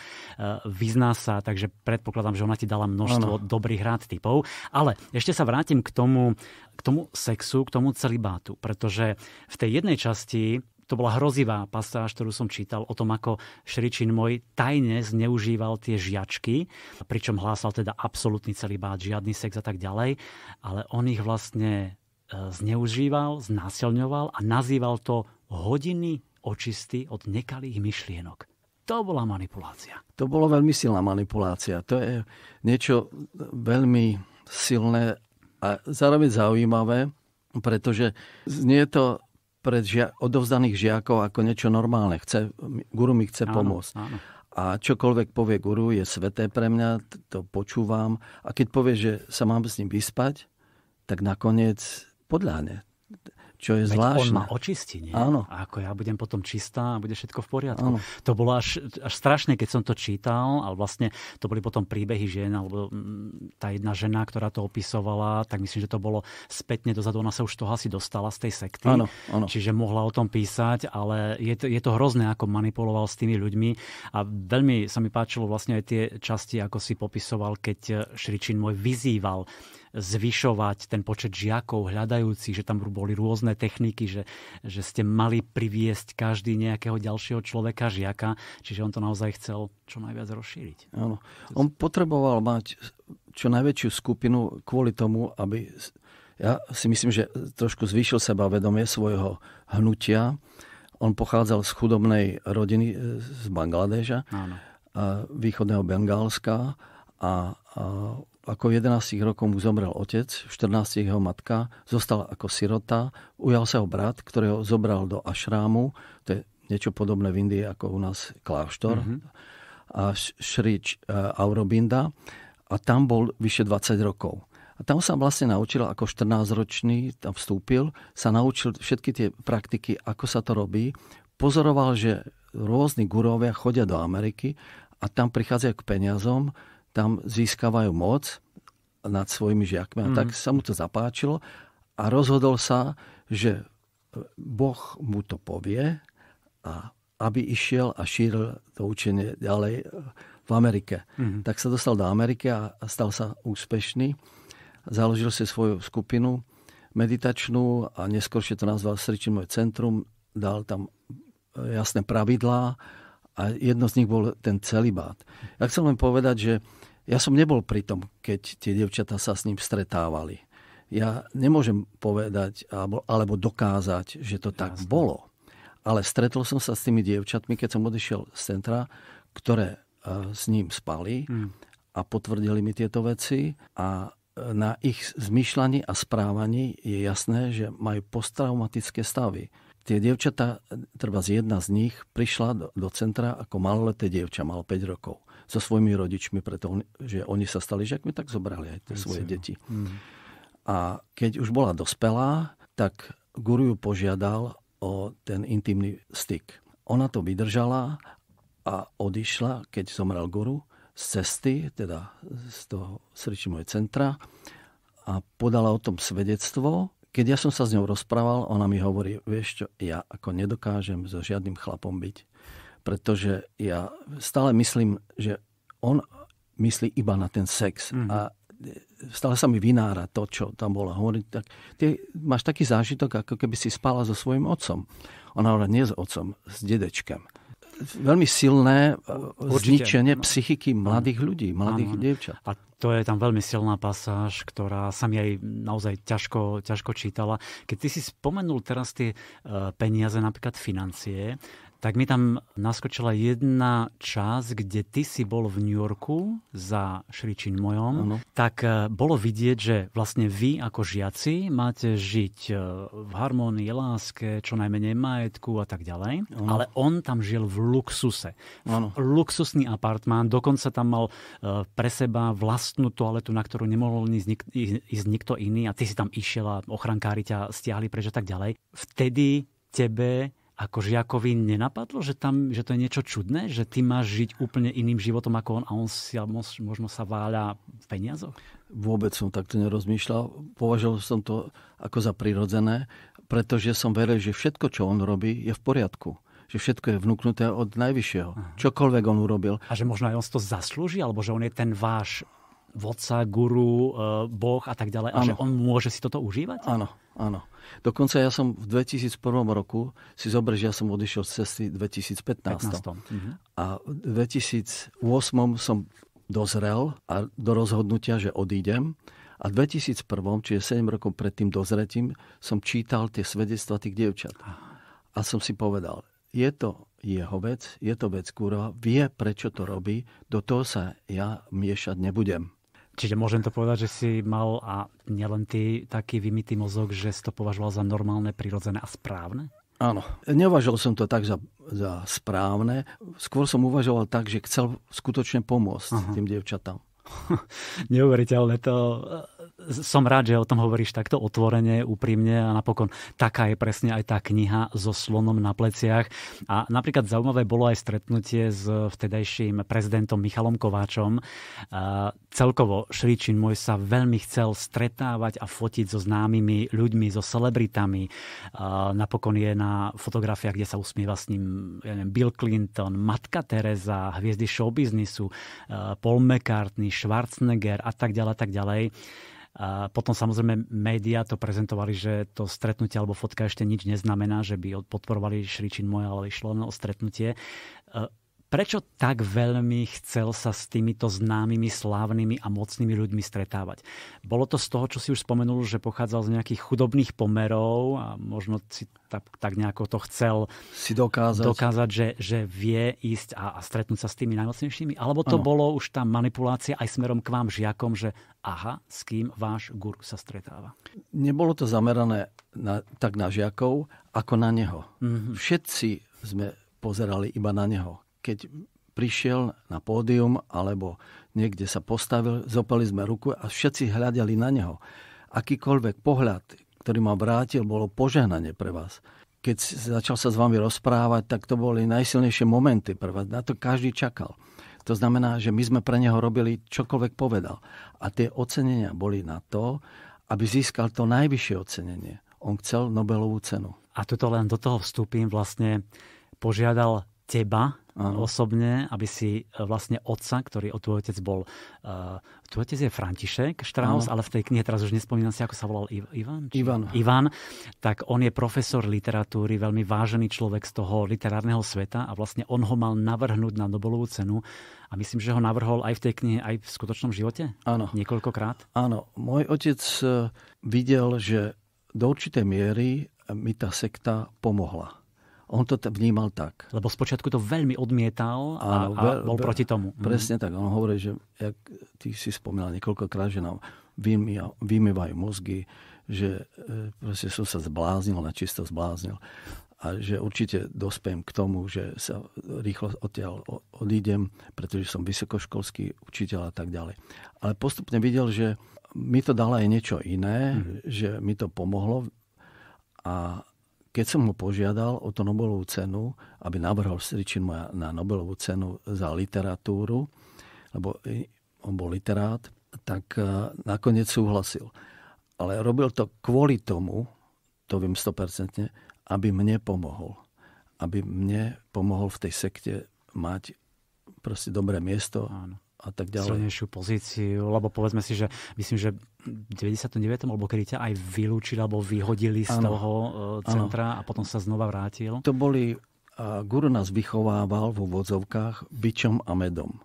vyzná sa, takže predpokladám, že ona ti dala množstvo ano. dobrých rád typov. Ale ešte sa vrátim k tomu, k tomu sexu, k tomu celibátu, pretože v tej jednej časti to bola hrozivá pasáž, ktorú som čítal o tom, ako Šričin môj tajne zneužíval tie žiačky, pričom hlásal teda absolútny celý bát, žiadny sex a tak ďalej, ale on ich vlastne e, zneužíval, znásilňoval a nazýval to hodiny očisty od nekalých myšlienok. To bola manipulácia. To bolo veľmi silná manipulácia. To je niečo veľmi silné a zároveň zaujímavé, pretože znie to pre žia- odovzdaných žiakov ako niečo normálne. Chce, guru mi chce áno, pomôcť. Áno. A čokoľvek povie guru, je sveté pre mňa, to počúvam. A keď povie, že sa mám s ním vyspať, tak nakoniec podľahne čo je zvláštne. on ma očistí, nie? Áno. A ako ja budem potom čistá a bude všetko v poriadku. Áno. To bolo až, až strašné, keď som to čítal, ale vlastne to boli potom príbehy žien, alebo mm, tá jedna žena, ktorá to opisovala, tak myslím, že to bolo spätne dozadu, ona sa už toho asi dostala z tej sekty, áno, áno. čiže mohla o tom písať, ale je to, je to hrozné, ako manipuloval s tými ľuďmi a veľmi sa mi páčilo vlastne aj tie časti, ako si popisoval, keď šričín môj vyzýval zvyšovať ten počet žiakov hľadajúcich, že tam boli rôzne techniky, že, že ste mali priviesť každý nejakého ďalšieho človeka, žiaka, čiže on to naozaj chcel čo najviac rozšíriť. Áno. On potreboval mať čo najväčšiu skupinu kvôli tomu, aby ja si myslím, že trošku zvýšil seba vedomie svojho hnutia. On pochádzal z chudobnej rodiny e, z Bangladeža, východného Bengálska a, a ako 11 rokov mu zomrel otec, v 14 jeho matka, zostal ako sirota, ujal sa ho brat, ktorého zobral do ašrámu, to je niečo podobné v Indii ako u nás kláštor, mm-hmm. a Šrič e, Aurobinda a tam bol vyše 20 rokov. A tam sa vlastne naučil ako 14-ročný, tam vstúpil, sa naučil všetky tie praktiky, ako sa to robí. Pozoroval, že rôzni gurovia chodia do Ameriky a tam prichádzajú k peniazom, tam získavajú moc nad svojimi žiakmi. A mm. tak sa mu to zapáčilo a rozhodol sa, že Boh mu to povie a aby išiel a šíril to učenie ďalej eh, v Amerike. Mm. Tak sa dostal do Ameriky a stal sa úspešný. Založil si svoju skupinu meditačnú a neskôršie to nazval moje centrum. Dal tam eh, jasné pravidlá a jedno z nich bol ten celibát. Ja chcem len povedať, že ja som nebol pri tom, keď tie dievčatá sa s ním stretávali. Ja nemôžem povedať alebo, alebo dokázať, že to Jasne. tak bolo. Ale stretol som sa s tými dievčatmi, keď som odišiel z centra, ktoré e, s ním spali hmm. a potvrdili mi tieto veci a e, na ich zmyšľaní a správaní je jasné, že majú posttraumatické stavy. Tie dievčatá, e, treba z jedna z nich, prišla do, do centra ako maloleté dievča, mal 5 rokov so svojimi rodičmi, pretože oni sa stali žiakmi, tak zobrali aj tie svoje no. deti. Mm. A keď už bola dospelá, tak guru ju požiadal o ten intimný styk. Ona to vydržala a odišla, keď zomrel guru, z cesty, teda z toho moje centra a podala o tom svedectvo. Keď ja som sa s ňou rozprával, ona mi hovorí, vieš čo, ja ako nedokážem so žiadnym chlapom byť pretože ja stále myslím, že on myslí iba na ten sex. Mm-hmm. A e, stále sa mi vynára to, čo tam bolo. hovoriť. Tak, ty máš taký zážitok, ako keby si spala so svojím otcom. Ona hovorí, nie s otcom, s dedečkem. Veľmi silné e, Určite. zničenie no. psychiky mladých ľudí, mladých ano. dievčat. A to je tam veľmi silná pasáž, ktorá sa mi aj naozaj ťažko, ťažko čítala. Keď ty si spomenul teraz tie e, peniaze, napríklad financie, tak mi tam naskočila jedna časť, kde ty si bol v New Yorku za Šričin mojom, ano. tak eh, bolo vidieť, že vlastne vy ako žiaci máte žiť eh, v harmonii, láske, čo najmenej majetku a tak ďalej, ano. ale on tam žil v luxuse. V ano. Luxusný apartmán, dokonca tam mal eh, pre seba vlastnú toaletu, na ktorú nemohol ísť, nik- ísť nikto iný a ty si tam išiel a ochrankári ťa stiahli preč a tak ďalej. Vtedy tebe ako Žiakovi nenapadlo, že, tam, že to je niečo čudné, že ty máš žiť úplne iným životom ako on a on si možno sa váľa v peniazoch? Vôbec som takto nerozmýšľal. Považoval som to ako za prirodzené, pretože som veril, že všetko, čo on robí, je v poriadku že všetko je vnúknuté od najvyššieho. Aha. Čokoľvek on urobil. A že možno aj on to zaslúži, alebo že on je ten váš vodca, guru, eh, boh a tak ďalej. A že on môže si toto užívať? Áno, áno. Dokonca ja som v 2001 roku, si zober, že ja som odišiel z cesty 2015. 15. Mhm. A v 2008 som dozrel a do rozhodnutia, že odídem. A v 2001, čiže 7 rokov pred tým dozretím, som čítal tie svedectva tých dievčat. A som si povedal, je to jeho vec, je to vec kurva, vie, prečo to robí, do toho sa ja miešať nebudem. Čiže môžem to povedať, že si mal a nielen ty taký vymitý mozog, že si to považoval za normálne, prirodzené a správne? Áno, neuvažoval som to tak za, za správne. Skôr som uvažoval tak, že chcel skutočne pomôcť Aha. tým dievčatám. *laughs* Neuveriteľné to som rád, že o tom hovoríš takto otvorene, úprimne a napokon taká je presne aj tá kniha so slonom na pleciach. A napríklad zaujímavé bolo aj stretnutie s vtedajším prezidentom Michalom Kováčom. A celkovo Šričin môj sa veľmi chcel stretávať a fotiť so známymi ľuďmi, so celebritami. A napokon je na fotografiách, kde sa usmieva s ním ja neviem, Bill Clinton, Matka Teresa, hviezdy showbiznisu, Paul McCartney, Schwarzenegger a tak ďalej, tak ďalej. A potom samozrejme médiá to prezentovali, že to stretnutie alebo fotka ešte nič neznamená, že by podporovali Šričin moje ale išlo len o stretnutie. E, Prečo tak veľmi chcel sa s týmito známymi, slávnymi a mocnými ľuďmi stretávať? Bolo to z toho, čo si už spomenul, že pochádzal z nejakých chudobných pomerov a možno si tak, tak nejako to chcel si dokázať, dokázať že, že vie ísť a, a stretnúť sa s tými najmocnejšími? Alebo to ano. bolo už tá manipulácia aj smerom k vám žiakom, že aha, s kým váš guru sa stretáva? Nebolo to zamerané na, tak na žiakov, ako na neho. Mm-hmm. Všetci sme pozerali iba na neho keď prišiel na pódium alebo niekde sa postavil, zopali sme ruku a všetci hľadali na neho. Akýkoľvek pohľad, ktorý ma vrátil, bolo požehnanie pre vás. Keď začal sa s vami rozprávať, tak to boli najsilnejšie momenty pre vás. Na to každý čakal. To znamená, že my sme pre neho robili čokoľvek povedal. A tie ocenenia boli na to, aby získal to najvyššie ocenenie. On chcel Nobelovú cenu. A tuto len do toho vstúpim vlastne požiadal teba, Áno. osobne, aby si e, vlastne otca, ktorý o tvoj otec bol, uh, tvoj otec je František Strauss, ale v tej knihe teraz už nespomínam si, ako sa volal Ivan. Či? Ivan. Ivan, tak on je profesor literatúry, veľmi vážený človek z toho literárneho sveta a vlastne on ho mal navrhnúť na Nobelovú cenu a myslím, že ho navrhol aj v tej knihe, aj v skutočnom živote? Áno. Niekoľkokrát? Áno. Môj otec e, videl, že do určitej miery mi tá sekta pomohla on to vnímal tak. Lebo spočiatku to veľmi odmietal a, ve- a bol proti tomu. Mhm. Presne tak. On hovorí, že jak ty si spomínal niekoľkokrát, že nám vymývajú mozgy, že e, proste som sa zbláznil, načisto zbláznil. A že určite dospiem k tomu, že sa rýchlo odtiaľ odídem, pretože som vysokoškolský učiteľ a tak ďalej. Ale postupne videl, že mi to dalo aj niečo iné, mm. že mi to pomohlo a keď som ho požiadal o tú Nobelovú cenu, aby navrhol Stričin na Nobelovú cenu za literatúru, lebo on bol literát, tak e, nakoniec súhlasil. Ale robil to kvôli tomu, to viem 100%, aby mne pomohol. Aby mne pomohol v tej sekte mať proste dobré miesto Áno. a tak ďalej. Silnejšiu pozíciu, lebo povedzme si, že myslím, že 99. alebo kedy ťa aj vylúčili alebo vyhodili z ano. toho e, centra ano. a potom sa znova vrátil? To boli, guru nás vychovával v vodzovkách bičom a medom.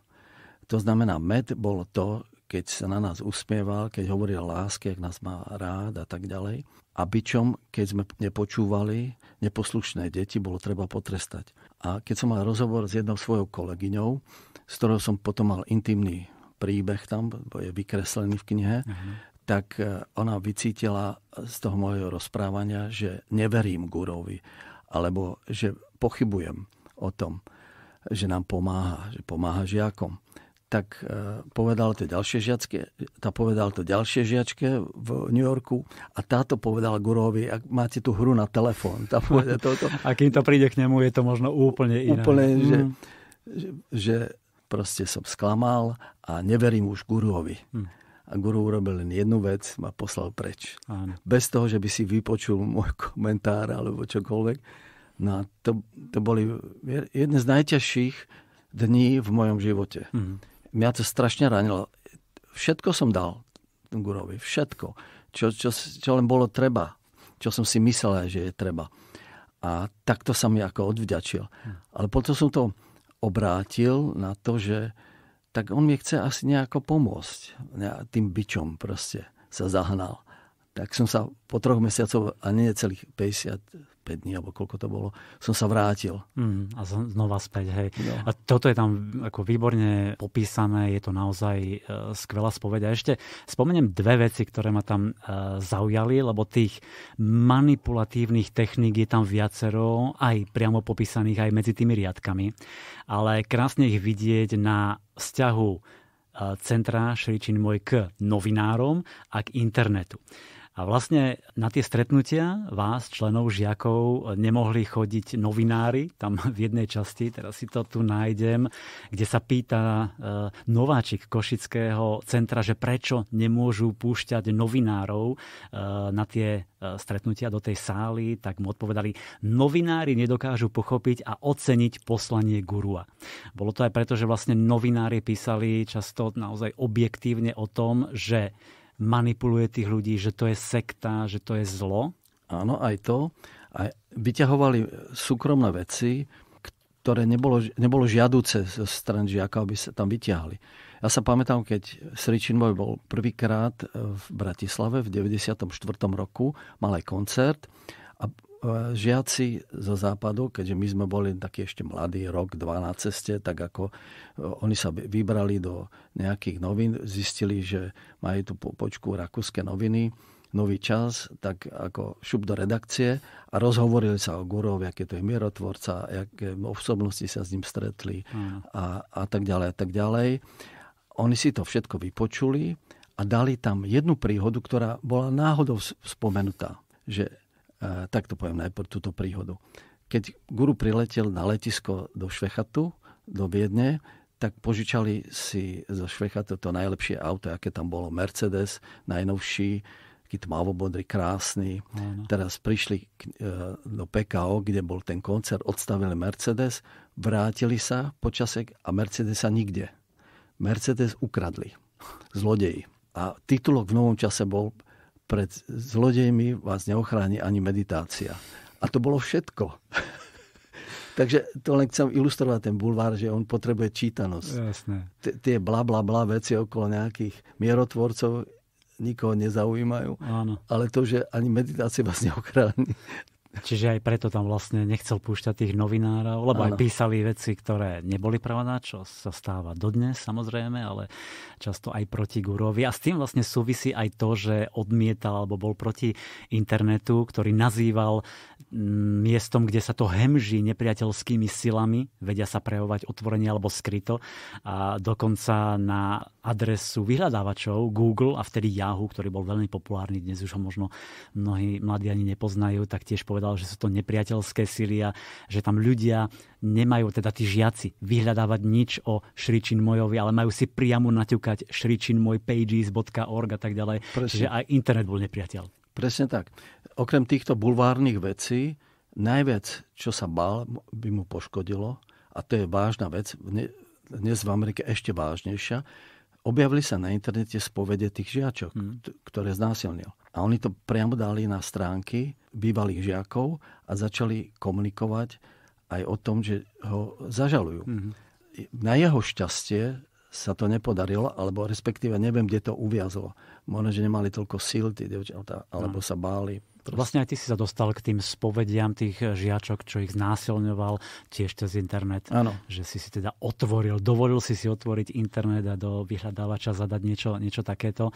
To znamená, med bol to, keď sa na nás usmieval, keď hovoril láske, ak nás má rád a tak ďalej. A bičom, keď sme nepočúvali, neposlušné deti bolo treba potrestať. A keď som mal rozhovor s jednou svojou kolegyňou, s ktorou som potom mal intimný príbeh tam, bo je vykreslený v knihe, uh-huh tak e, ona vycítila z toho môjho rozprávania, že neverím gurovi, alebo že pochybujem o tom, že nám pomáha, že pomáha žiakom. Tak e, povedal to ďalšie žiačke, tá povedal to ďalšie žiačke v New Yorku a táto povedal Gurovi, ak máte tú hru na telefón. Tá *laughs* toto. a kým to príde k nemu, je to možno úplne iné. Úplne, mm. že, že že proste som sklamal a neverím už gurovi. Mm a guru urobil len jednu vec, ma poslal preč. Áno. Bez toho, že by si vypočul môj komentár alebo čokoľvek. No a to, to boli jedne z najťažších dní v mojom živote. Mm. Mňa to strašne ranilo. Všetko som dal gurovi, všetko. Čo, čo, čo len bolo treba. Čo som si myslel, že je treba. A takto sa mi ako odvďačil. Mm. Ale potom som to obrátil na to, že tak on mi chce asi nejako pomôcť. Ja tým byčom proste sa zahnal. Tak som sa po troch mesiacoch a nie celých 50, 5 dní, alebo koľko to bolo, som sa vrátil. Mm, a znova späť, hej. No. A toto je tam ako výborne popísané, je to naozaj e, skvelá spoveď. A ešte spomeniem dve veci, ktoré ma tam e, zaujali, lebo tých manipulatívnych techník je tam viacero, aj priamo popísaných, aj medzi tými riadkami. Ale krásne ich vidieť na vzťahu e, centra Šričin môj k novinárom a k internetu. A vlastne na tie stretnutia vás, členov žiakov, nemohli chodiť novinári, tam *laughs* v jednej časti, teraz si to tu nájdem, kde sa pýta e, nováčik Košického centra, že prečo nemôžu púšťať novinárov e, na tie e, stretnutia do tej sály, tak mu odpovedali, novinári nedokážu pochopiť a oceniť poslanie gurua. Bolo to aj preto, že vlastne novinári písali často naozaj objektívne o tom, že manipuluje tých ľudí, že to je sekta, že to je zlo? Áno, aj to. A vyťahovali súkromné veci, ktoré nebolo, nebolo žiaduce zo strany žiaka, aby sa tam vyťahli. Ja sa pamätám, keď Sričinvoj bol prvýkrát v Bratislave v 94. roku, mal aj koncert a E, žiaci zo západu, keďže my sme boli takí ešte mladí, rok, dva na ceste, tak ako e, oni sa vybrali do nejakých novín, zistili, že majú tu počku rakúske noviny, nový čas, tak ako šup do redakcie a rozhovorili sa o Gurovi, aké to je mierotvorca, aké e, osobnosti sa s ním stretli hmm. a, a tak ďalej a tak ďalej. Oni si to všetko vypočuli a dali tam jednu príhodu, ktorá bola náhodou spomenutá že tak to poviem najprv túto príhodu. Keď guru priletel na letisko do Švechatu, do Viedne, tak požičali si zo Švechatu to najlepšie auto, aké tam bolo. Mercedes, najnovší, taký tmavobodrý, krásny. Ano. Teraz prišli e, do PKO, kde bol ten koncert, odstavili Mercedes, vrátili sa počasek a Mercedesa nikde. Mercedes ukradli. Zlodeji. A titulok v novom čase bol pred zlodejmi vás neochráni ani meditácia. A to bolo všetko. *laughs* Takže to len chcem ilustrovať ten bulvár, že on potrebuje čítanosť. Jasné. tie bla bla bla veci okolo nejakých mierotvorcov nikoho nezaujímajú. Áno. Ale to, že ani meditácia vás neochráni, Čiže aj preto tam vlastne nechcel púšťať tých novinárov, lebo ano. aj písali veci, ktoré neboli pravda, čo sa stáva dodnes samozrejme, ale často aj proti Gurovi. A s tým vlastne súvisí aj to, že odmietal alebo bol proti internetu, ktorý nazýval mm, miestom, kde sa to hemží nepriateľskými silami, vedia sa prejavovať otvorene alebo skryto. A dokonca na adresu vyhľadávačov Google a vtedy Yahoo, ktorý bol veľmi populárny, dnes už ho možno mnohí mladí ani nepoznajú, tak tiež povedal, povedal, že sú to nepriateľské síly a že tam ľudia nemajú, teda tí žiaci, vyhľadávať nič o Šričin Mojovi, ale majú si priamo naťukať pages.org a tak ďalej. Presne. Čiže aj internet bol nepriateľ. Presne tak. Okrem týchto bulvárnych vecí, najviac, čo sa bal, by mu poškodilo, a to je vážna vec, dnes v Amerike ešte vážnejšia, objavili sa na internete spovede tých žiačok, hmm. ktoré znásilnil. A oni to priamo dali na stránky bývalých žiakov a začali komunikovať aj o tom, že ho zažalujú. Hmm. Na jeho šťastie sa to nepodarilo, alebo respektíve neviem, kde to uviazlo. Možno, že nemali toľko síl, tí devčatá, alebo no. sa báli, Vlastne aj ty si sa dostal k tým spovediam tých žiačok, čo ich znásilňoval tiež cez internet. Áno. Že si si teda otvoril, dovolil si si otvoriť internet a do vyhľadávača zadať niečo, niečo takéto.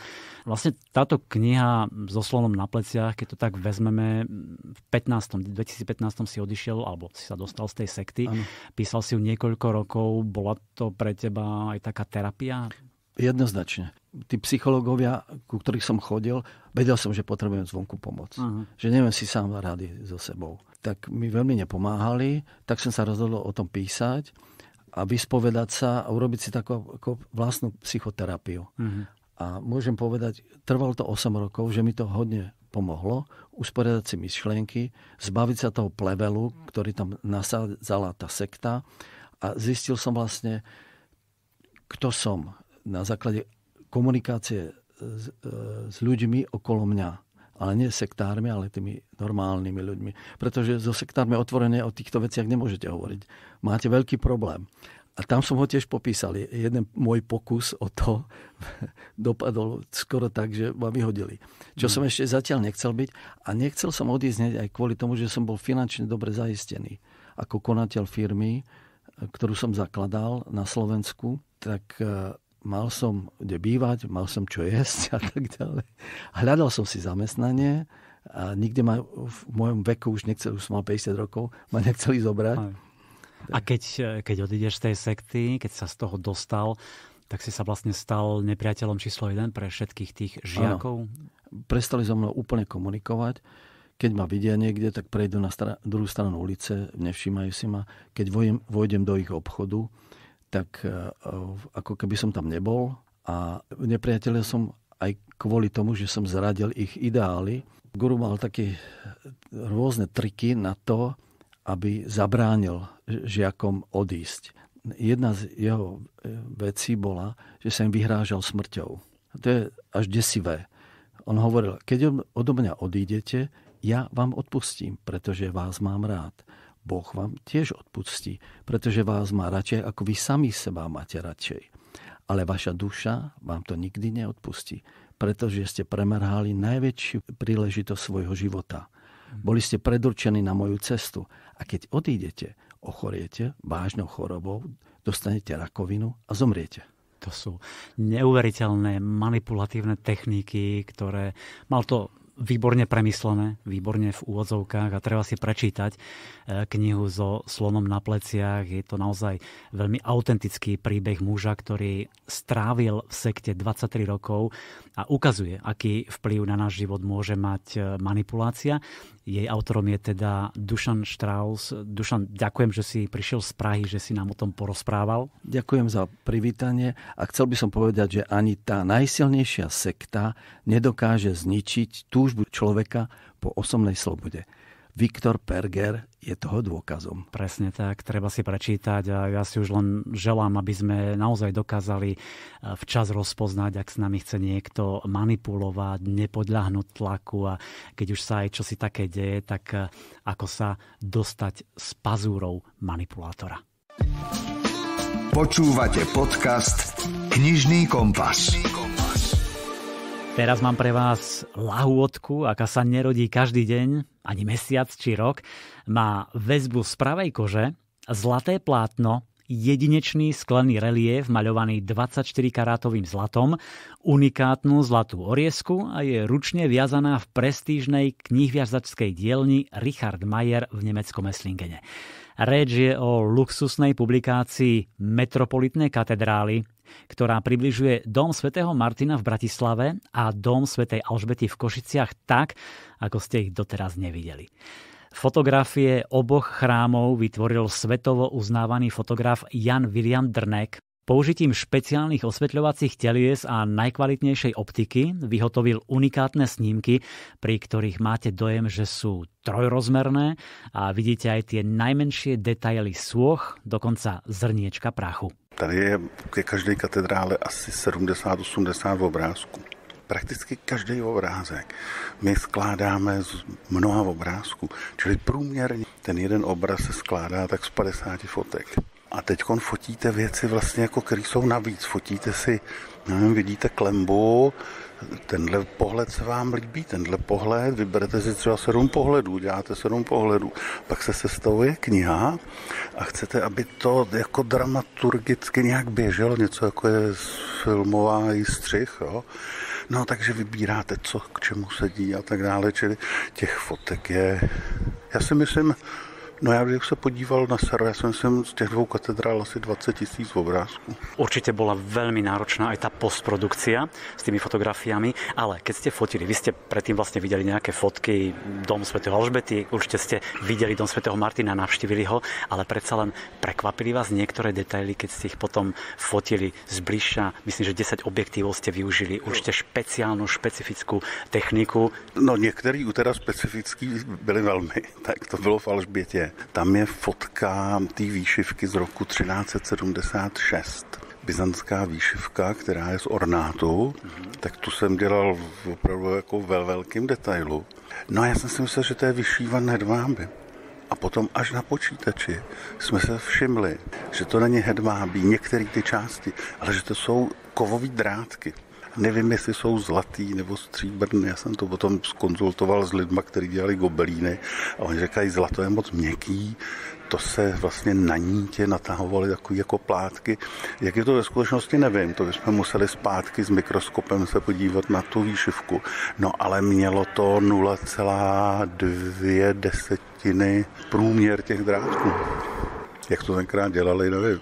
Vlastne táto kniha so slonom na pleciach, keď to tak vezmeme, v 15. 2015 si odišiel, alebo si sa dostal z tej sekty. ano. Písal si ju niekoľko rokov. Bola to pre teba aj taká terapia? Jednoznačne tí psychológovia, ku ktorých som chodil, vedel som, že potrebujem zvonku pomoc. Uh-huh. Že neviem si sám rady so sebou. Tak mi veľmi nepomáhali, tak som sa rozhodol o tom písať a vyspovedať sa a urobiť si takú ako vlastnú psychoterapiu. Uh-huh. A môžem povedať, trvalo to 8 rokov, že mi to hodne pomohlo usporiadať si myšlienky, zbaviť sa toho plevelu, ktorý tam nasádzala tá sekta a zistil som vlastne, kto som, na základe komunikácie s, e, s ľuďmi okolo mňa. Ale nie sektármi, ale tými normálnymi ľuďmi. Pretože so sektármi otvorene o týchto veciach nemôžete hovoriť. Máte veľký problém. A tam som ho tiež popísal. Jeden môj pokus o to *laughs* dopadol skoro tak, že ma vyhodili. Čo hmm. som ešte zatiaľ nechcel byť. A nechcel som odísť aj kvôli tomu, že som bol finančne dobre zaistený. Ako konateľ firmy, e, ktorú som zakladal na Slovensku, tak e, mal som kde bývať, mal som čo jesť *laughs* a tak ďalej. Hľadal som si zamestnanie a nikde ma v mojom veku, už, nechcel, už som mal 50 rokov, ma nechceli zobrať. Aj. A keď, eh, keď odídeš z tej sekty, keď sa z toho dostal, tak si sa vlastne stal nepriateľom číslo jeden pre všetkých tých žiakov? Ano. Prestali so mnou úplne komunikovať. Keď ma vidia niekde, tak prejdú na str- druhú stranu ulice, nevšímajú si ma. Keď vojdem, vojdem do ich obchodu, tak e, e, ako keby som tam nebol a nepriateľe som aj kvôli tomu, že som zradil ich ideály. Guru mal také e, rôzne triky na to, aby zabránil žiakom odísť. Jedna z jeho vecí bola, že sa im vyhrážal smrťou. To je až desivé. On hovoril, keď odo mňa odídete, ja vám odpustím, pretože vás mám rád. Boh vám tiež odpustí, pretože vás má radšej, ako vy sami seba máte radšej. Ale vaša duša vám to nikdy neodpustí, pretože ste premerhali najväčšiu príležitosť svojho života. Boli ste predurčení na moju cestu a keď odídete, ochoriete vážnou chorobou, dostanete rakovinu a zomriete. To sú neuveriteľné manipulatívne techniky, ktoré mal to výborne premyslené, výborne v úvodzovkách a treba si prečítať eh, knihu so slonom na pleciach. Je to naozaj veľmi autentický príbeh muža, ktorý strávil v sekte 23 rokov a ukazuje, aký vplyv na náš život môže mať eh, manipulácia. Jej autorom je teda Dušan Strauss. Dušan, ďakujem, že si prišiel z Prahy, že si nám o tom porozprával. Ďakujem za privítanie a chcel by som povedať, že ani tá najsilnejšia sekta nedokáže zničiť túžbu človeka po osobnej slobode. Viktor Perger je toho dôkazom. Presne tak, treba si prečítať a ja si už len želám, aby sme naozaj dokázali e, včas rozpoznať, ak s nami chce niekto manipulovať, nepodľahnúť tlaku a keď už sa aj čosi také deje, tak e, ako sa dostať z pazúrov manipulátora. Počúvate podcast Knižný kompas. Knižný kompas. Teraz mám pre vás lahôdku, aká sa nerodí každý deň, ani mesiac či rok. Má väzbu z pravej kože, zlaté plátno, jedinečný sklený relief maľovaný 24-karátovým zlatom, unikátnu zlatú oriesku a je ručne viazaná v prestížnej knihviazačskej dielni Richard Mayer v nemeckom Eslingene. Reč je o luxusnej publikácii Metropolitnej katedrály, ktorá približuje Dom svätého Martina v Bratislave a Dom svätej Alžbety v Košiciach tak, ako ste ich doteraz nevideli. Fotografie oboch chrámov vytvoril svetovo uznávaný fotograf Jan William Drnek Použitím špeciálnych osvetľovacích telies a najkvalitnejšej optiky vyhotovil unikátne snímky, pri ktorých máte dojem, že sú trojrozmerné a vidíte aj tie najmenšie detaily sôch, dokonca zrniečka prachu. Tady je ke každej katedrále asi 70-80 obrázku. Prakticky každý obrázek my skládáme z mnoha obrázků, čili průměrně ten jeden obraz se skládá tak z 50 fotek a teď fotíte věci vlastně jako, které jsou navíc. Fotíte si, nevím, vidíte klembu, tenhle pohled se vám líbí, tenhle pohled, vyberete si třeba sedm pohledů, děláte sedm pohledů, pak se sestavuje kniha a chcete, aby to jako dramaturgicky nějak běželo, něco jako je filmová střih, jo? No, takže vybíráte, co k čemu sedí a tak dále, čili těch fotek je, já si myslím, No já bych se podíval na server, ja som sem z těch dvou katedrál asi 20 tisíc obrázků. Určite bola veľmi náročná aj tá postprodukcia s tými fotografiami, ale keď ste fotili, vy ste predtým vlastne videli nejaké fotky Dom Sv. Alžbety, určite ste videli Dom sv. Martina, navštívili ho, ale predsa len prekvapili vás niektoré detaily, keď ste ich potom fotili zbližša. Myslím, že 10 objektívov ste využili, určite špeciálnu, špecifickú techniku. No niektorí teda specifický byli veľmi, *laughs* tak to bylo v Alžbětě. Tam je fotka té výšivky z roku 1376 byzantská výšivka, která je z ornátu, mm-hmm. tak tu jsem dělal v opravdu jako ve velkém detailu. No a já jsem si myslel, že to je vyšívan hedvábí. A potom až na počítači jsme se všimli, že to není hedvábí, některé ty části, ale že to jsou kovové drátky. Nevím, jestli jsou zlatý nebo stříbrný. Já jsem to potom skonzultoval s lidmi, kteří dělali gobelíny a oni říkají, zlato je moc měkký, to se vlastně na nítě natahovaly takové jako plátky. Jak je to ve skutečnosti, nevím. To bychom museli zpátky s mikroskopem se podívat na tu výšivku. No ale mělo to 0,2 desetiny průměr těch drátků. Jak to tenkrát dělali, nevím.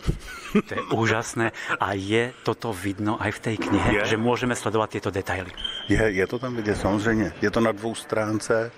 To je úžasné a je toto vidno aj v tej knihe, je. že môžeme sledovať tieto detaily. Je, je to tam vidieť, samozřejmě. Je to na dvou stránce,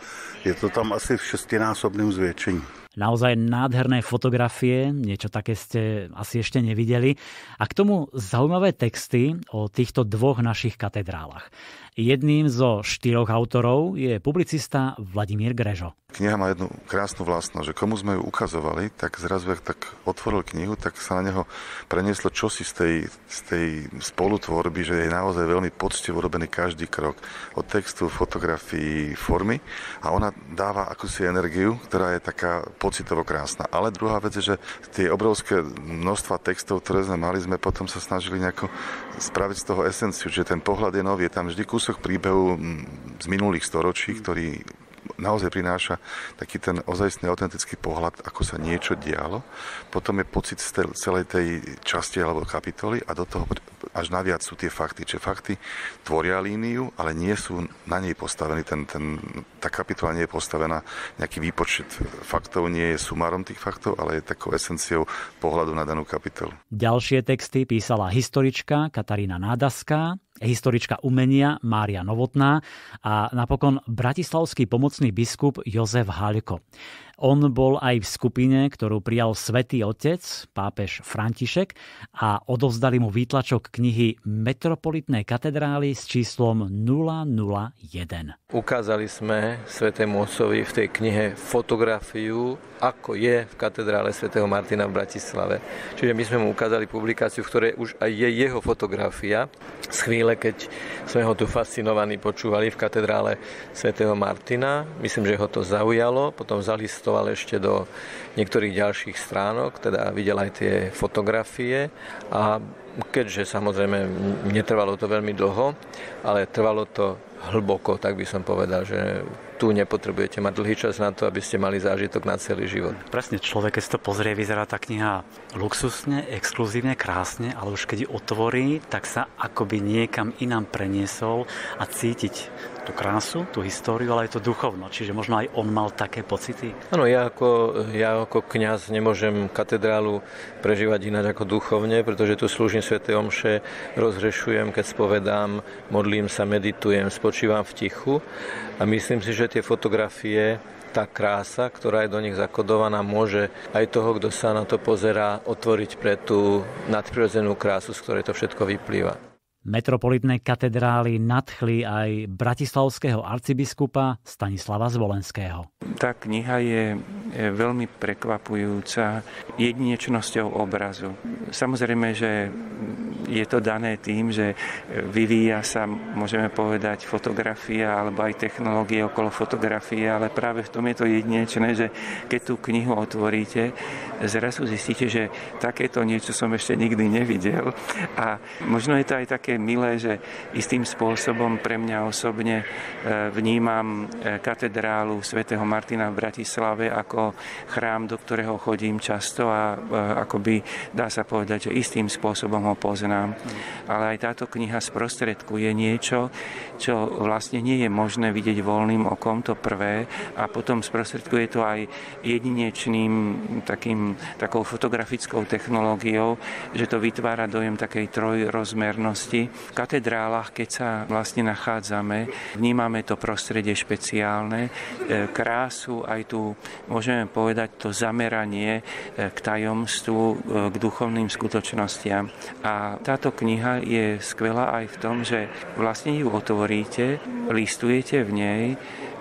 je to tam asi v šestinásobném zvětšení. Naozaj nádherné fotografie, niečo také ste asi ešte nevideli. A k tomu zaujímavé texty o týchto dvoch našich katedrálach. Jedným zo štyroch autorov je publicista Vladimír Grežo. Kniha má jednu krásnu vlastnosť, že komu sme ju ukazovali, tak zrazu, ak tak otvoril knihu, tak sa na neho prenieslo čosi z tej, z tej spolutvorby, že je naozaj veľmi poctivo urobený každý krok od textu, fotografií, formy a ona dáva akúsi energiu, ktorá je taká pocitovo krásna. Ale druhá vec je, že tie obrovské množstva textov, ktoré sme mali, sme potom sa snažili nejako spraviť z toho esenciu, že ten pohľad je nový, je tam vždy kus kúsok príbehu z minulých storočí, mm. ktorý naozaj prináša taký ten ozajstný autentický pohľad, ako sa niečo dialo. Potom je pocit z celej tej časti alebo kapitoly a do toho až naviac sú tie fakty. Čiže fakty tvoria líniu, ale nie sú na nej postavení. Ten, ten, tá kapitola nie je postavená nejaký výpočet faktov, nie je sumárom tých faktov, ale je takou esenciou pohľadu na danú kapitolu. Ďalšie texty písala historička Katarína Nádaská, historička umenia Mária Novotná a napokon bratislavský pomocný biskup Jozef Halko. On bol aj v skupine, ktorú prijal svätý otec, pápež František a odovzdali mu výtlačok knihy Metropolitnej katedrály s číslom 001. Ukázali sme svätému otcovi v tej knihe fotografiu, ako je v katedrále svätého Martina v Bratislave. Čiže my sme mu ukázali publikáciu, v ktorej už aj je jeho fotografia. Z chvíle, keď sme ho tu fascinovaní počúvali v katedrále svätého Martina, myslím, že ho to zaujalo, potom vzali 100 cestoval ešte do niektorých ďalších stránok, teda videl aj tie fotografie a keďže samozrejme netrvalo to veľmi dlho, ale trvalo to hlboko, tak by som povedal, že tu nepotrebujete mať dlhý čas na to, aby ste mali zážitok na celý život. Presne, človek, keď si to pozrie, vyzerá tá kniha luxusne, exkluzívne, krásne, ale už keď ju otvorí, tak sa akoby niekam inám preniesol a cítiť tú krásu, tú históriu, ale aj to duchovno. Čiže možno aj on mal také pocity. Áno, ja ako, ja ako kňaz nemôžem katedrálu prežívať ináč ako duchovne, pretože tu slúžim Sv. Omše, rozhrešujem, keď spovedám, modlím sa, meditujem, spočívam v tichu a myslím si, že tie fotografie tá krása, ktorá je do nich zakodovaná, môže aj toho, kto sa na to pozerá, otvoriť pre tú nadprirodzenú krásu, z ktorej to všetko vyplýva. Metropolitné katedrály nadchli aj bratislavského arcibiskupa Stanislava Zvolenského. Tá kniha je veľmi prekvapujúca jedinečnosťou obrazu. Samozrejme, že je to dané tým, že e, vyvíja sa, môžeme povedať, fotografia alebo aj technológie okolo fotografie, ale práve v tom je to jedinečné, že keď tú knihu otvoríte, zrazu zistíte, že takéto niečo som ešte nikdy nevidel. A možno je to aj také milé, že istým spôsobom pre mňa osobne e, vnímam e, katedrálu svätého Martina v Bratislave ako chrám, do ktorého chodím často a akoby dá sa povedať, že istým spôsobom ho poznám nám. Ale aj táto kniha sprostredkuje niečo, čo vlastne nie je možné vidieť voľným okom, to prvé, a potom sprostredkuje to aj jedinečným takým, takou fotografickou technológiou, že to vytvára dojem takej trojrozmernosti. V katedrálach, keď sa vlastne nachádzame, vnímame to prostredie špeciálne, e, krásu, aj tu môžeme povedať to zameranie e, k tajomstvu, e, k duchovným skutočnostiam. A táto kniha je skvelá aj v tom, že vlastne ju otvoríte, listujete v nej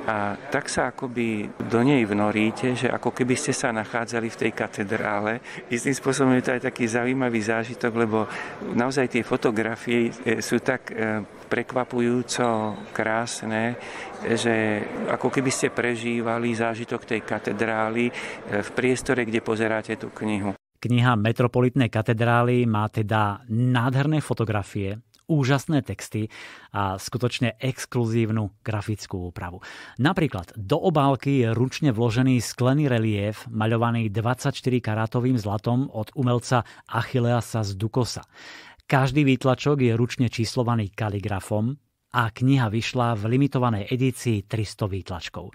a tak sa akoby do nej vnoríte, že ako keby ste sa nachádzali v tej katedrále. Istým spôsobom je to aj taký zaujímavý zážitok, lebo naozaj tie fotografie e, sú tak e, prekvapujúco krásne, že ako keby ste prežívali zážitok tej katedrály e, v priestore, kde pozeráte tú knihu. Kniha Metropolitné katedrály má teda nádherné fotografie, úžasné texty a skutočne exkluzívnu grafickú úpravu. Napríklad do obálky je ručne vložený sklený relief maľovaný 24-karátovým zlatom od umelca Achilleasa z Dukosa. Každý výtlačok je ručne číslovaný kaligrafom a kniha vyšla v limitovanej edícii 300 výtlačkov.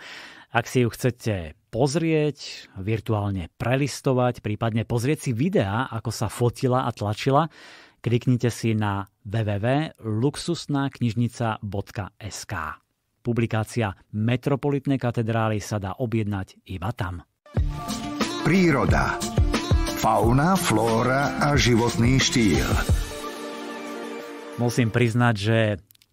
Ak si ju chcete pozrieť, virtuálne prelistovať, prípadne pozrieť si videá, ako sa fotila a tlačila, kliknite si na www.luxusnaknižnica.sk. Publikácia Metropolitnej katedrály sa dá objednať iba tam. Príroda. Fauna, flóra a životný štýl. Musím priznať, že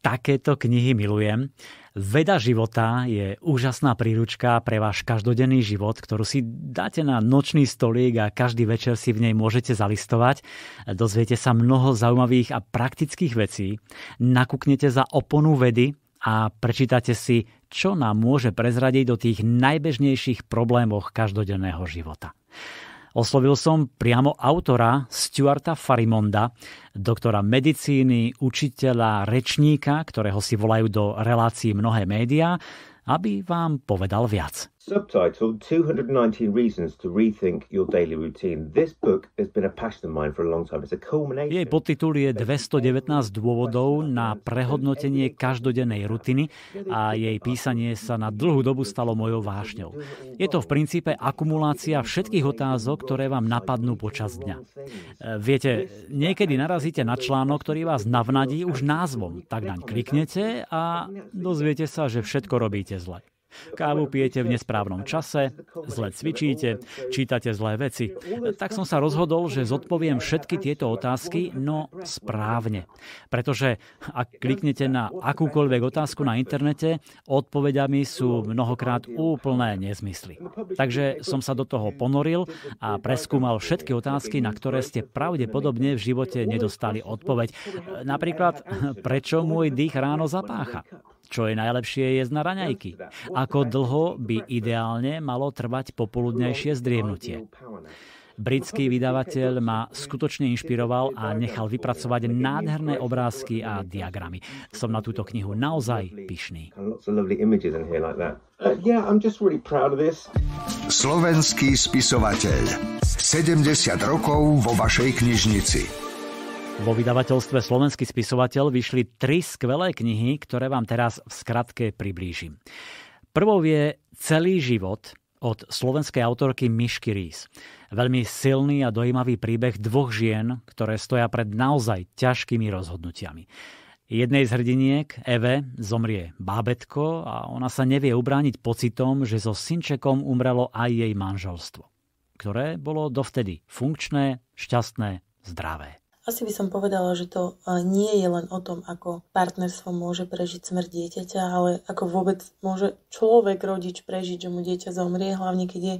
takéto knihy milujem. Veda života je úžasná príručka pre váš každodenný život, ktorú si dáte na nočný stolík a každý večer si v nej môžete zalistovať. Dozviete sa mnoho zaujímavých a praktických vecí, nakúknete za oponu vedy a prečítate si, čo nám môže prezradiť do tých najbežnejších problémoch každodenného života. Oslovil som priamo autora Stuarta Farimonda, doktora medicíny, učiteľa, rečníka, ktorého si volajú do relácií mnohé médiá, aby vám povedal viac. Subtitled 219 Reasons to Rethink Your Daily Routine. This book has been a passion of mine for a long time. It's a culmination. Jej podtitul je 219 dôvodov na prehodnotenie každodennej rutiny a jej písanie sa na dlhú dobu stalo mojou vášňou. Je to v princípe akumulácia všetkých otázok, ktoré vám napadnú počas dňa. E, viete, niekedy narazíte na článok, ktorý vás navnadí už názvom, tak naň kliknete a dozviete sa, že všetko robíte zle. Kávu pijete v nesprávnom čase, zle cvičíte, čítate zlé veci. Tak som sa rozhodol, že zodpoviem všetky tieto otázky, no správne. Pretože ak kliknete na akúkoľvek otázku na internete, odpovediami sú mnohokrát úplné nezmysly. Takže som sa do toho ponoril a preskúmal všetky otázky, na ktoré ste pravdepodobne v živote nedostali odpoveď. Napríklad, prečo môj dých ráno zapácha? Čo je najlepšie jesť na raňajky. Ako dlho by ideálne malo trvať popoludnejšie zdriemnutie. Britský vydavateľ ma skutočne inšpiroval a nechal vypracovať nádherné obrázky a diagramy. Som na túto knihu naozaj pyšný. Uh, Slovenský spisovateľ. 70 rokov vo vašej knižnici. Vo vydavateľstve Slovenský spisovateľ vyšli tri skvelé knihy, ktoré vám teraz v skratke priblížim. Prvou je Celý život od slovenskej autorky Mišky Rís. Veľmi silný a dojímavý príbeh dvoch žien, ktoré stoja pred naozaj ťažkými rozhodnutiami. Jednej z hrdiniek, Eve, zomrie bábetko a ona sa nevie ubrániť pocitom, že so synčekom umrelo aj jej manželstvo, ktoré bolo dovtedy funkčné, šťastné, zdravé. Asi by som povedala, že to e, nie je len o tom, ako partnerstvo môže prežiť smrť dieťaťa, ale ako vôbec môže človek, rodič prežiť, že mu dieťa zomrie, hlavne keď je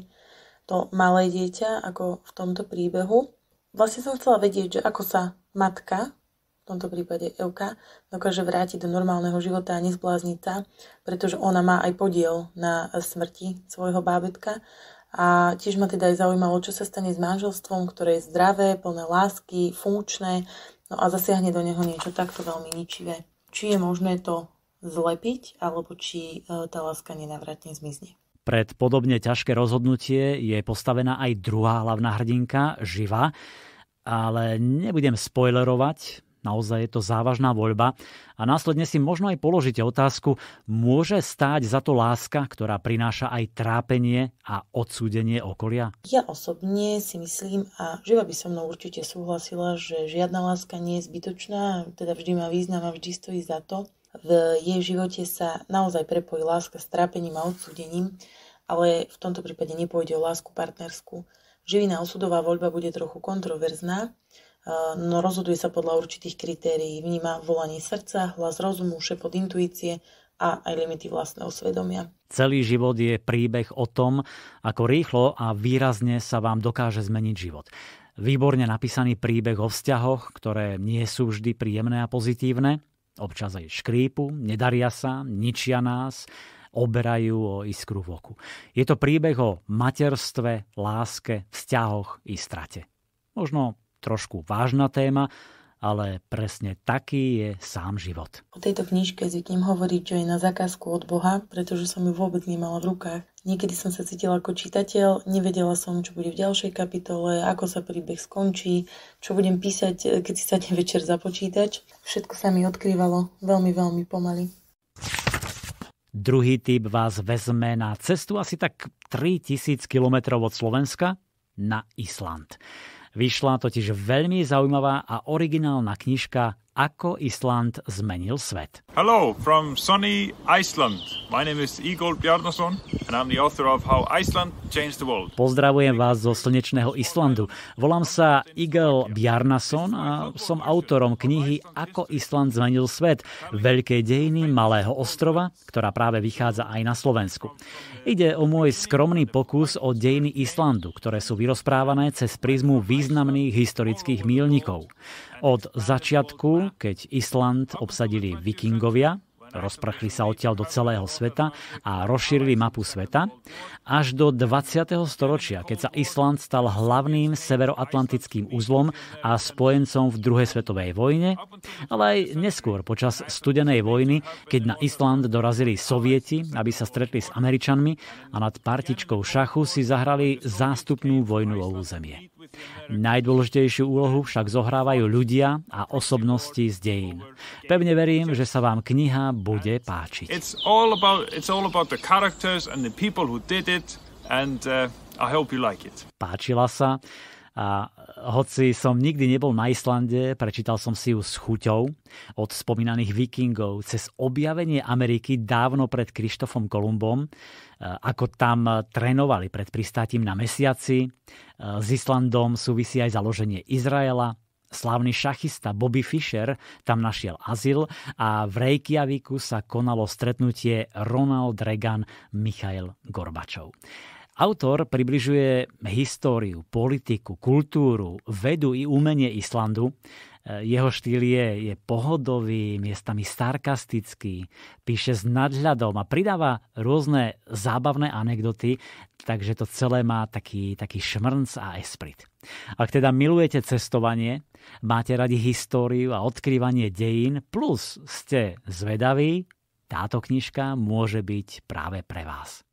to malé dieťa, ako v tomto príbehu. Vlastne som chcela vedieť, že ako sa matka, v tomto prípade Euka, dokáže vrátiť do normálneho života a nezblázniť sa, pretože ona má aj podiel na smrti svojho bábetka a tiež ma teda aj zaujímalo, čo sa stane s manželstvom, ktoré je zdravé, plné lásky, funkčné, no a zasiahne do neho niečo takto veľmi ničivé. Či je možné to zlepiť, alebo či e, tá láska nenavratne zmizne. Pred podobne ťažké rozhodnutie je postavená aj druhá hlavná hrdinka, živa. ale nebudem spoilerovať, Naozaj je to závažná voľba. A následne si možno aj položíte otázku, môže stáť za to láska, ktorá prináša aj trápenie a odsúdenie okolia? Ja osobne si myslím, a živa by som mnou určite súhlasila, že žiadna láska nie je zbytočná, teda vždy má význam a vždy stojí za to. V jej živote sa naozaj prepojí láska s trápením a odsúdením, ale v tomto prípade nepôjde o lásku partnerskú. Živina osudová voľba bude trochu kontroverzná, Eh, no rozhoduje sa podľa určitých kritérií. Vníma volanie srdca, hlas rozumu, šepot intuície a aj limity vlastného svedomia. Celý život je príbeh o tom, ako rýchlo a výrazne sa vám dokáže zmeniť život. Výborne napísaný príbeh o vzťahoch, ktoré nie sú vždy príjemné a pozitívne. Občas aj škrípu, nedaria sa, ničia nás, oberajú o iskru v oku. Je to príbeh o materstve, láske, vzťahoch i strate. Možno trošku vážna téma, ale presne taký je sám život. O tejto knižke zvyknem hovoriť, že je na zákazku od Boha, pretože som ju vôbec nemala v rukách. Niekedy som sa cítila ako čitateľ, nevedela som, čo bude v ďalšej kapitole, ako sa príbeh skončí, čo budem písať, eh, keď si sadne večer za počítač. Všetko sa mi odkrývalo veľmi, veľmi pomaly. Druhý typ vás vezme na cestu asi tak 3000 km od Slovenska na Island. Vyšla totiž veľmi zaujímavá a originálna knižka ako Island zmenil svet. Hello from sunny Iceland. My name is Igor Bjarnason and I'm the author of How Iceland Changed the World. Pozdravujem vás zo slnečného Islandu. Volám sa Igor Bjarnason a som autorom knihy Ako Island zmenil svet. Veľké dejiny malého ostrova, ktorá práve vychádza aj na Slovensku. Ide o môj skromný pokus o dejiny Islandu, ktoré sú vyrozprávané cez prízmu významných historických mílnikov. Od začiatku, keď Island obsadili vikingovia, rozprchli sa odtiaľ do celého sveta a rozšírili mapu sveta, až do 20. storočia, keď sa Island stal hlavným severoatlantickým uzlom a spojencom v druhej svetovej vojne, ale aj neskôr počas studenej vojny, keď na Island dorazili sovieti, aby sa stretli s Američanmi a nad partičkou šachu si zahrali zástupnú vojnu o územie. Najdôležitejšiu úlohu však zohrávajú ľudia a osobnosti z dejín. Pevne verím, že sa vám kniha bude páčiť. Uh, Páčila sa? A hoci som nikdy nebol na Islande, prečítal som si ju s chuťou od spomínaných vikingov cez objavenie Ameriky dávno pred Krištofom Kolumbom, e, ako tam trénovali pred pristátím na mesiaci. E, s Islandom súvisí aj založenie Izraela, Slávny šachista Bobby Fischer tam našiel azyl a v Reykjaviku sa konalo stretnutie Ronald Reagan Michail Gorbačov. Autor približuje históriu, politiku, kultúru, vedu i umenie Islandu. E, jeho štýl je, je pohodový, miestami sarkastický, píše s nadhľadom a pridáva rôzne zábavné anekdoty, takže to celé má taký, taký šmrnc a esprit. Ak teda milujete cestovanie, máte radi históriu a odkrývanie dejín, plus ste zvedaví, táto knižka môže byť práve pre vás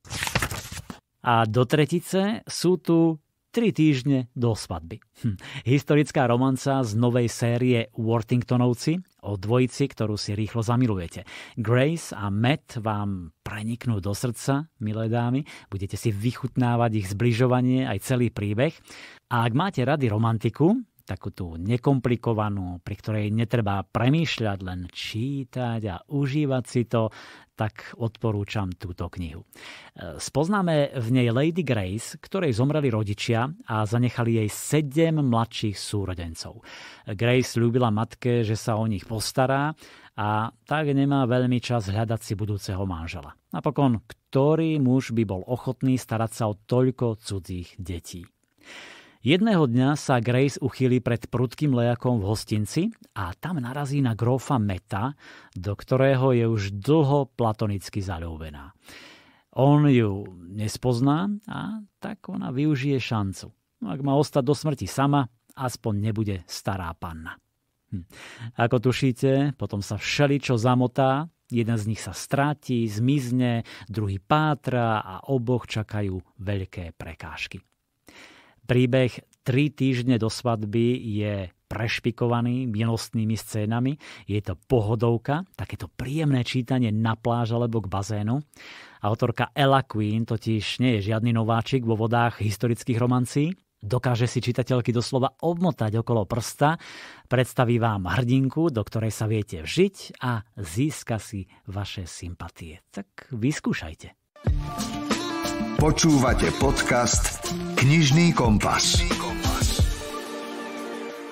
a do tretice sú tu 3 týždne do svadby. Hm. Historická romanca z novej série Worthingtonovci o dvojici, ktorú si rýchlo zamilujete. Grace a Matt vám preniknú do srdca, milé dámy. Budete si vychutnávať ich zbližovanie aj celý príbeh. A ak máte rady romantiku, takú tú nekomplikovanú, pri ktorej netreba premýšľať, len čítať a užívať si to, tak odporúčam túto knihu. E, spoznáme v nej Lady Grace, ktorej zomreli rodičia a zanechali jej sedem mladších súrodencov. Grace ľúbila matke, že sa o nich postará a tak nemá veľmi čas hľadať si budúceho manžela. Napokon, ktorý muž by bol ochotný starať sa o toľko cudzích detí? Jedného dňa sa Grace uchýli pred prudkým lejakom v hostinci a tam narazí na grófa Meta, do ktorého je už dlho platonicky zalúbená. On ju nespozná a tak ona využije šancu. No, ak má ostať do smrti sama, aspoň nebude stará panna. Hm. Ako tušíte, potom sa všeličo zamotá, jeden z nich sa stráti, zmizne, druhý pátra a oboch čakajú veľké prekážky. Príbeh tri týždne do svadby je prešpikovaný milostnými scénami. Je to pohodovka, takéto príjemné čítanie na pláž alebo k bazénu. Autorka Ella Queen totiž nie je žiadny nováčik vo vodách historických romancí. Dokáže si čitateľky doslova obmotať okolo prsta, predstaví vám hrdinku, do ktorej sa viete vžiť a získa si vaše sympatie. Tak vyskúšajte. thank you Počúvate podcast Knižný kompas. Knižný kompas.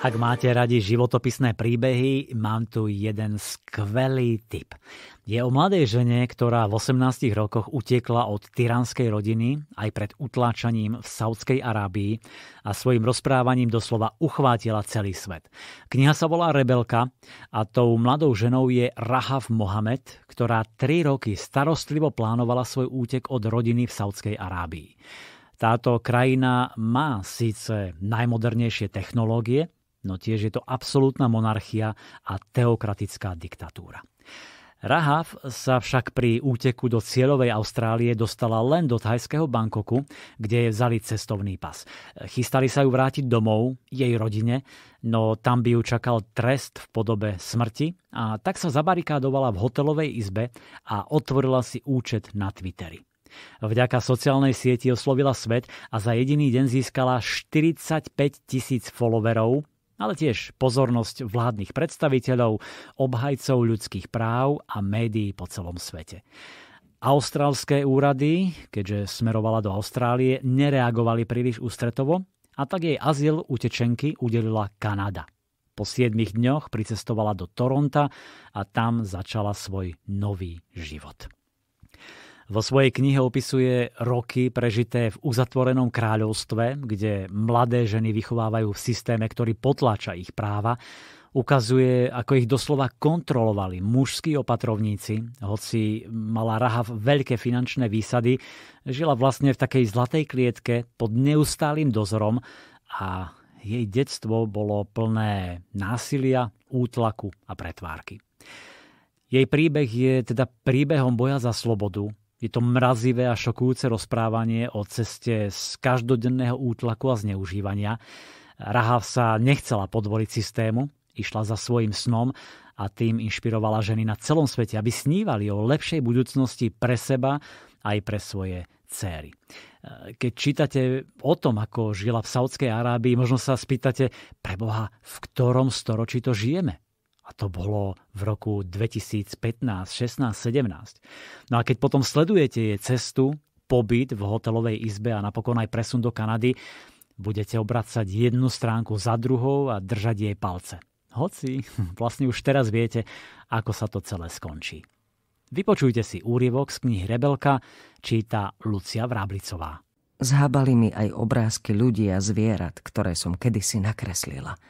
Ak máte radi životopisné príbehy, mám tu jeden skvelý tip. Je o mladej žene, ktorá v 18 rokoch utekla od tyranskej rodiny aj pred utláčaním v Saudskej Arábii a svojim rozprávaním doslova uchvátila celý svet. Kniha sa volá Rebelka a tou mladou ženou je Rahav Mohamed, ktorá 3 roky starostlivo plánovala svoj útek od rodiny v Saudskej Arábii. Táto krajina má síce najmodernejšie technológie, No tiež je to absolútna monarchia a teokratická diktatúra. Rahav sa však pri úteku do cieľovej Austrálie dostala len do thajského Bankoku, kde je vzali cestovný pas. Chystali sa ju vrátiť domov, jej rodine, no tam by ju čakal trest v podobe smrti a tak sa zabarikádovala v hotelovej izbe a otvorila si účet na Twitteri. Vďaka sociálnej sieti oslovila svet a za jediný deň získala 45 tisíc followerov ale tiež pozornosť vládnych predstaviteľov, obhajcov ľudských práv a médií po celom svete. Austrálske úrady, keďže smerovala do Austrálie, nereagovali príliš ústretovo a tak jej azyl utečenky udelila Kanada. Po 7 dňoch pricestovala do Toronta a tam začala svoj nový život. Vo svojej knihe opisuje roky prežité v uzatvorenom kráľovstve, kde mladé ženy vychovávajú v systéme, ktorý potláča ich práva. Ukazuje, ako ich doslova kontrolovali mužskí opatrovníci, hoci mala Rahav veľké finančné výsady, žila vlastne v takej zlatej klietke pod neustálým dozorom a jej detstvo bolo plné násilia, útlaku a pretvárky. Jej príbeh je teda príbehom boja za slobodu, je to mrazivé a šokujúce rozprávanie o ceste z každodenného útlaku a zneužívania. Rahav sa nechcela podvoliť systému, išla za svojim snom a tým inšpirovala ženy na celom svete, aby snívali o lepšej budúcnosti pre seba aj pre svoje céry. Keď čítate o tom, ako žila v Saudskej Arábii, možno sa spýtate, preboha, v ktorom storočí to žijeme? A to bolo v roku 2015, 16, 17. No a keď potom sledujete jej cestu, pobyt v hotelovej izbe a napokon aj presun do Kanady, budete obracať jednu stránku za druhou a držať jej palce. Hoci *laughs* vlastne už teraz viete, ako sa to celé skončí. Vypočujte si úryvok z knihy Rebelka, číta Lucia Vráblicová. Zhábali mi aj obrázky ľudí a zvierat, ktoré som kedysi nakreslila –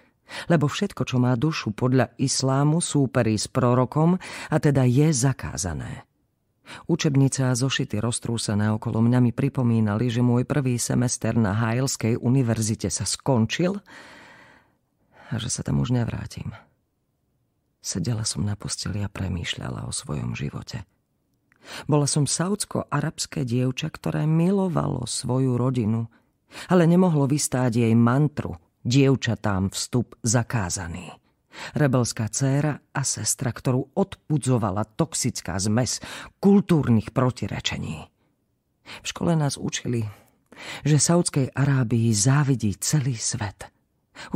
lebo všetko, čo má dušu podľa islámu, súperí s prorokom a teda je zakázané. Učebnice a zošity roztrúsené okolo mňa mi pripomínali, že môj prvý semester na Hajlskej univerzite sa skončil a že sa tam už nevrátim. Sedela som na posteli a premýšľala o svojom živote. Bola som saudsko-arabské dievča, ktoré milovalo svoju rodinu, ale nemohlo vystáť jej mantru – dievčatám vstup zakázaný. Rebelská dcéra a sestra, ktorú odpudzovala toxická zmes kultúrnych protirečení. V škole nás učili, že Saudskej Arábii závidí celý svet –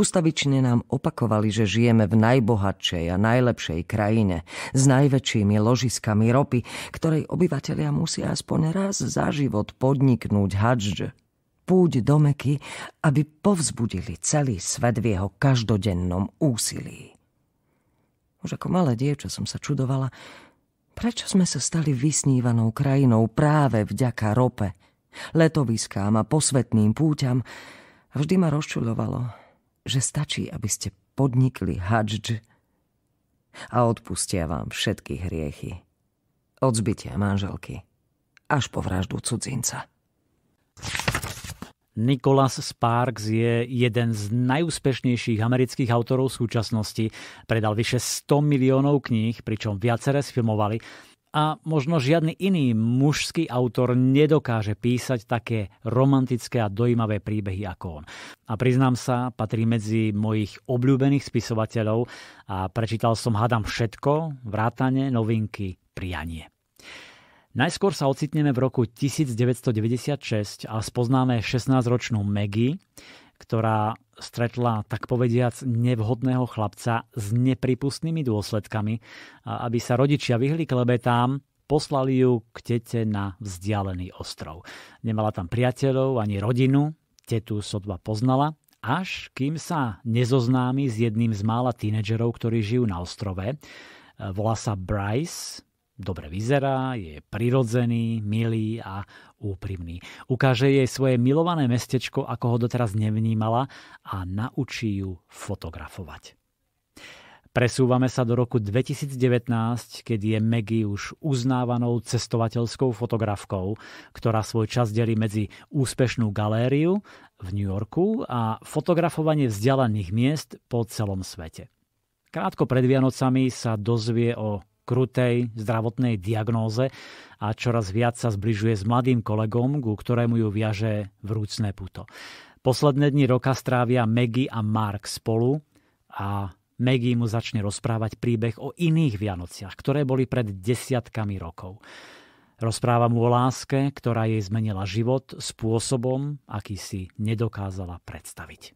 Ustavične nám opakovali, že žijeme v najbohatšej a najlepšej krajine s najväčšími ložiskami ropy, ktorej obyvateľia musia aspoň raz za život podniknúť hadž púť do Meky, aby povzbudili celý svet v jeho každodennom úsilí. Už ako malé dievča som sa čudovala, prečo sme sa stali vysnívanou krajinou práve vďaka rope, letoviskám a posvetným púťam. A vždy ma rozčulovalo, že stačí, aby ste podnikli hadž a odpustia vám všetky hriechy. Od zbytia manželky až po vraždu cudzinca. Nicholas Sparks je jeden z najúspešnejších amerických autorov súčasnosti. Predal vyše 100 miliónov kníh, pričom viaceré sfilmovali a možno žiadny iný mužský autor nedokáže písať také romantické a dojímavé príbehy ako on. A priznám sa, patrí medzi mojich obľúbených spisovateľov a prečítal som, hádam, všetko, vrátane novinky, prianie. Najskôr sa ocitneme v roku 1996 a spoznáme 16-ročnú Maggie, ktorá stretla, tak povediac, nevhodného chlapca s nepripustnými dôsledkami. Aby sa rodičia vyhli klebetám, poslali ju k tete na vzdialený ostrov. Nemala tam priateľov ani rodinu, tetu sotva poznala, až kým sa nezoznámi s jedným z mála tínedžerov, ktorí žijú na ostrove. Volá sa Bryce, Dobre vyzerá, je prirodzený, milý a úprimný. Ukáže jej svoje milované mestečko, ako ho doteraz nevnímala a naučí ju fotografovať. Presúvame sa do roku 2019, keď je Megy už uznávanou cestovateľskou fotografkou, ktorá svoj čas delí medzi úspešnú galériu v New Yorku a fotografovanie vzdialených miest po celom svete. Krátko pred Vianocami sa dozvie o krutej zdravotnej diagnóze a čoraz viac sa zbližuje s mladým kolegom, ku ktorému ju viaže vrúcne puto. Posledné dni roka strávia Maggie a Mark spolu a Maggie mu začne rozprávať príbeh o iných Vianociach, ktoré boli pred desiatkami rokov. Rozpráva mu o láske, ktorá jej zmenila život spôsobom, aký si nedokázala predstaviť.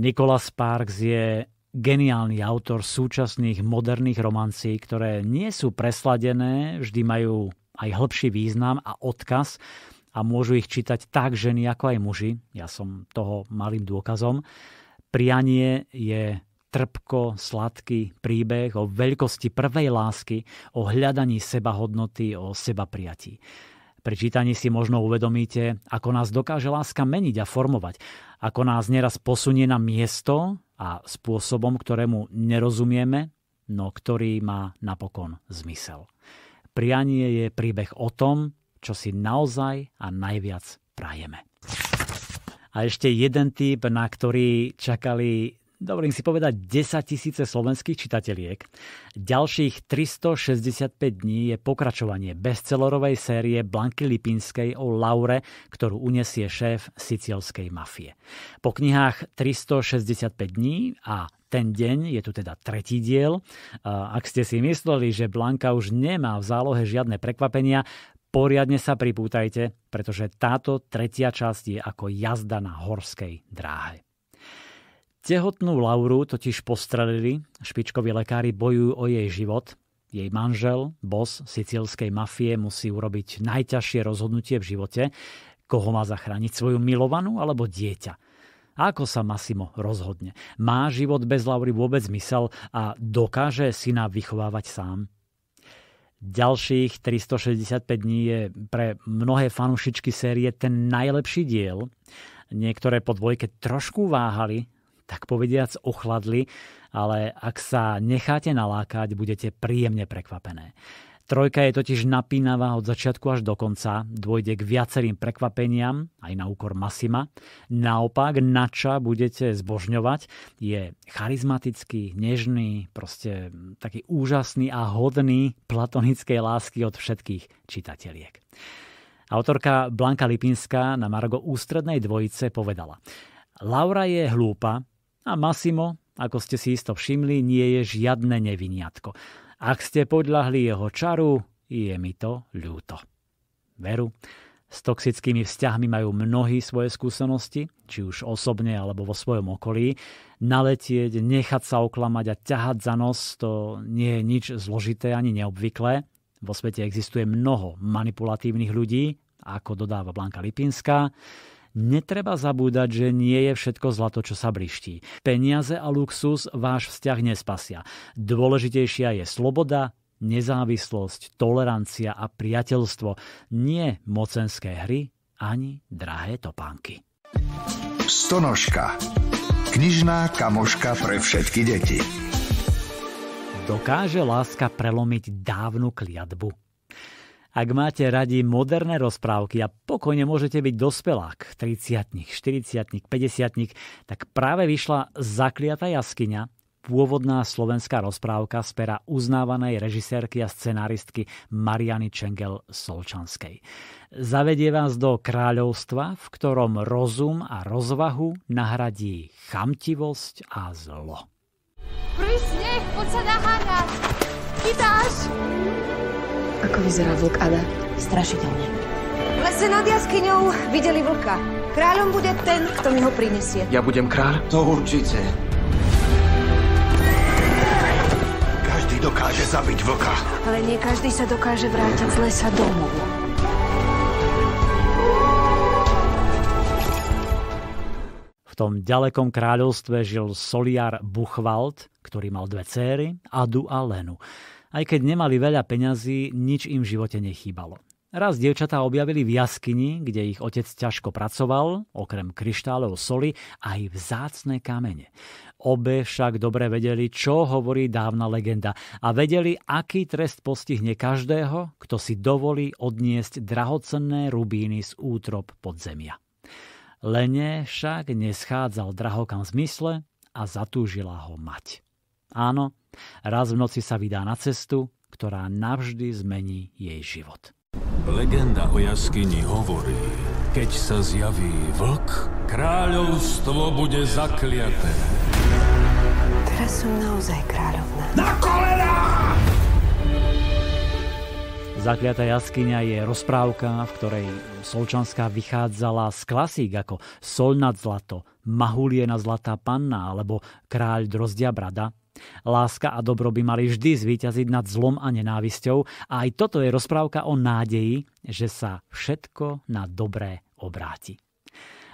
Nicholas Sparks je geniálny autor súčasných moderných romancí, ktoré nie sú presladené, vždy majú aj hĺbší význam a odkaz a môžu ich čítať tak ženy ako aj muži. Ja som toho malým dôkazom. Prianie je trpko, sladký príbeh o veľkosti prvej lásky, o hľadaní sebahodnoty, o seba prijatí. Pri čítaní si možno uvedomíte, ako nás dokáže láska meniť a formovať, ako nás neraz posunie na miesto, a spôsobom, ktorému nerozumieme, no ktorý má napokon zmysel. Prianie je príbeh o tom, čo si naozaj a najviac prajeme. A ešte jeden typ, na ktorý čakali dovolím si povedať, 10 tisíce slovenských čitateliek. Ďalších 365 dní je pokračovanie bestsellerovej série Blanky Lipinskej o Laure, ktorú unesie šéf sicilskej mafie. Po knihách 365 dní a ten deň, je tu teda tretí diel. Ak ste si mysleli, že Blanka už nemá v zálohe žiadne prekvapenia, poriadne sa pripútajte, pretože táto tretia časť je ako jazda na horskej dráhe. Tehotnú Lauru totiž postrelili, špičkoví lekári bojujú o jej život. Jej manžel, bos sicilskej mafie, musí urobiť najťažšie rozhodnutie v živote, koho má zachrániť, svoju milovanú alebo dieťa. A ako sa Massimo rozhodne? Má život bez Laury vôbec zmysel a dokáže syna vychovávať sám? Ďalších 365 dní je pre mnohé fanúšičky série ten najlepší diel. Niektoré po dvojke trošku váhali, tak povediac ochladli, ale ak sa necháte nalákať, budete príjemne prekvapené. Trojka je totiž napínavá od začiatku až do konca, dôjde k viacerým prekvapeniam, aj na úkor Masima. Naopak, nača budete zbožňovať, je charizmatický, nežný, proste taký úžasný a hodný platonickej lásky od všetkých čitateliek. Autorka Blanka Lipinská na Margo ústrednej dvojice povedala Laura je hlúpa, a Massimo, ako ste si isto všimli, nie je žiadne neviniatko. Ak ste podľahli jeho čaru, je mi to ľúto. Veru, s toxickými vzťahmi majú mnohí svoje skúsenosti, či už osobne alebo vo svojom okolí. Naletieť, nechať sa oklamať a ťahať za nos to nie je nič zložité ani neobvyklé. Vo svete existuje mnoho manipulatívnych ľudí, ako dodáva Blanka Lipinská. Netreba zabúdať, že nie je všetko zlato, čo sa briští. Peniaze a luxus váš vzťah nespasia. Dôležitejšia je sloboda, nezávislosť, tolerancia a priateľstvo. Nie mocenské hry ani drahé topánky. Stonožka. Knižná kamoška pre všetky deti. Dokáže láska prelomiť dávnu kliatbu? Ak máte radi moderné rozprávky a pokojne môžete byť dospelák, 30 40 50 tak práve vyšla Zakliata jaskyňa, pôvodná slovenská rozprávka z pera uznávanej režisérky a scenáristky Mariany Čengel Solčanskej. Zavedie vás do kráľovstva, v ktorom rozum a rozvahu nahradí chamtivosť a zlo. Prísne, poď sa nahádať. Chytáš! Ako vyzerá vlk Ada? Strašidelne. V lese nad jaskyňou videli vlka. Kráľom bude ten, kto mi ho prinesie. Ja budem kráľ? To určite. Každý dokáže zabiť vlka. Ale nie každý sa dokáže vrátiť z lesa domov. V tom ďalekom kráľovstve žil soliar Buchwald, ktorý mal dve céry, Adu a Lenu. Aj keď nemali veľa peňazí, nič im v živote nechýbalo. Raz dievčatá objavili v jaskyni, kde ich otec ťažko pracoval, okrem kryštálov soli, aj vzácne kamene. Obe však dobre vedeli, čo hovorí dávna legenda a vedeli, aký trest postihne každého, kto si dovolí odniesť drahocenné rubíny z útrop podzemia. Lene však neschádzal drahokam zmysle a zatúžila ho mať. Áno, raz v noci sa vydá na cestu, ktorá navždy zmení jej život. Legenda o jaskyni hovorí, keď sa zjaví vlk, kráľovstvo bude zakliaté. Teraz som naozaj kráľovná. Na kolena! Zakliatá jaskyňa je rozprávka, v ktorej Solčanská vychádzala z klasík ako Sol nad zlato, mahulie na zlatá panna alebo Kráľ drozdia brada – Láska a dobro by mali vždy zvíťaziť nad zlom a nenávisťou a aj toto je rozprávka o nádeji, že sa všetko na dobré obráti.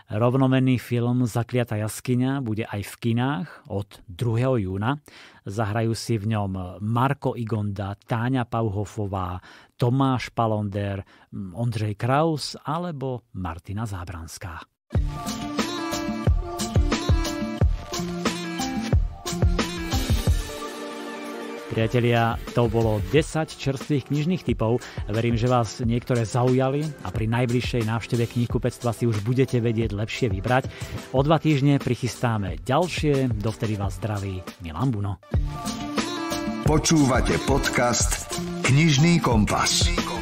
Rovnomenný film Zakliata jaskyňa bude aj v kinách od 2. júna. Zahrajú si v ňom Marko Igonda, Táňa Pauhofová, Tomáš Palonder, Ondrej Kraus alebo Martina Zábranská. Priatelia, to bolo 10 čerstvých knižných typov. Verím, že vás niektoré zaujali a pri najbližšej návšteve knihkupectva si už budete vedieť lepšie vybrať. O dva týždne prichystáme ďalšie, dovtedy vás zdraví Milan Buno. Počúvate podcast Knižný kompas. Knižný kompas.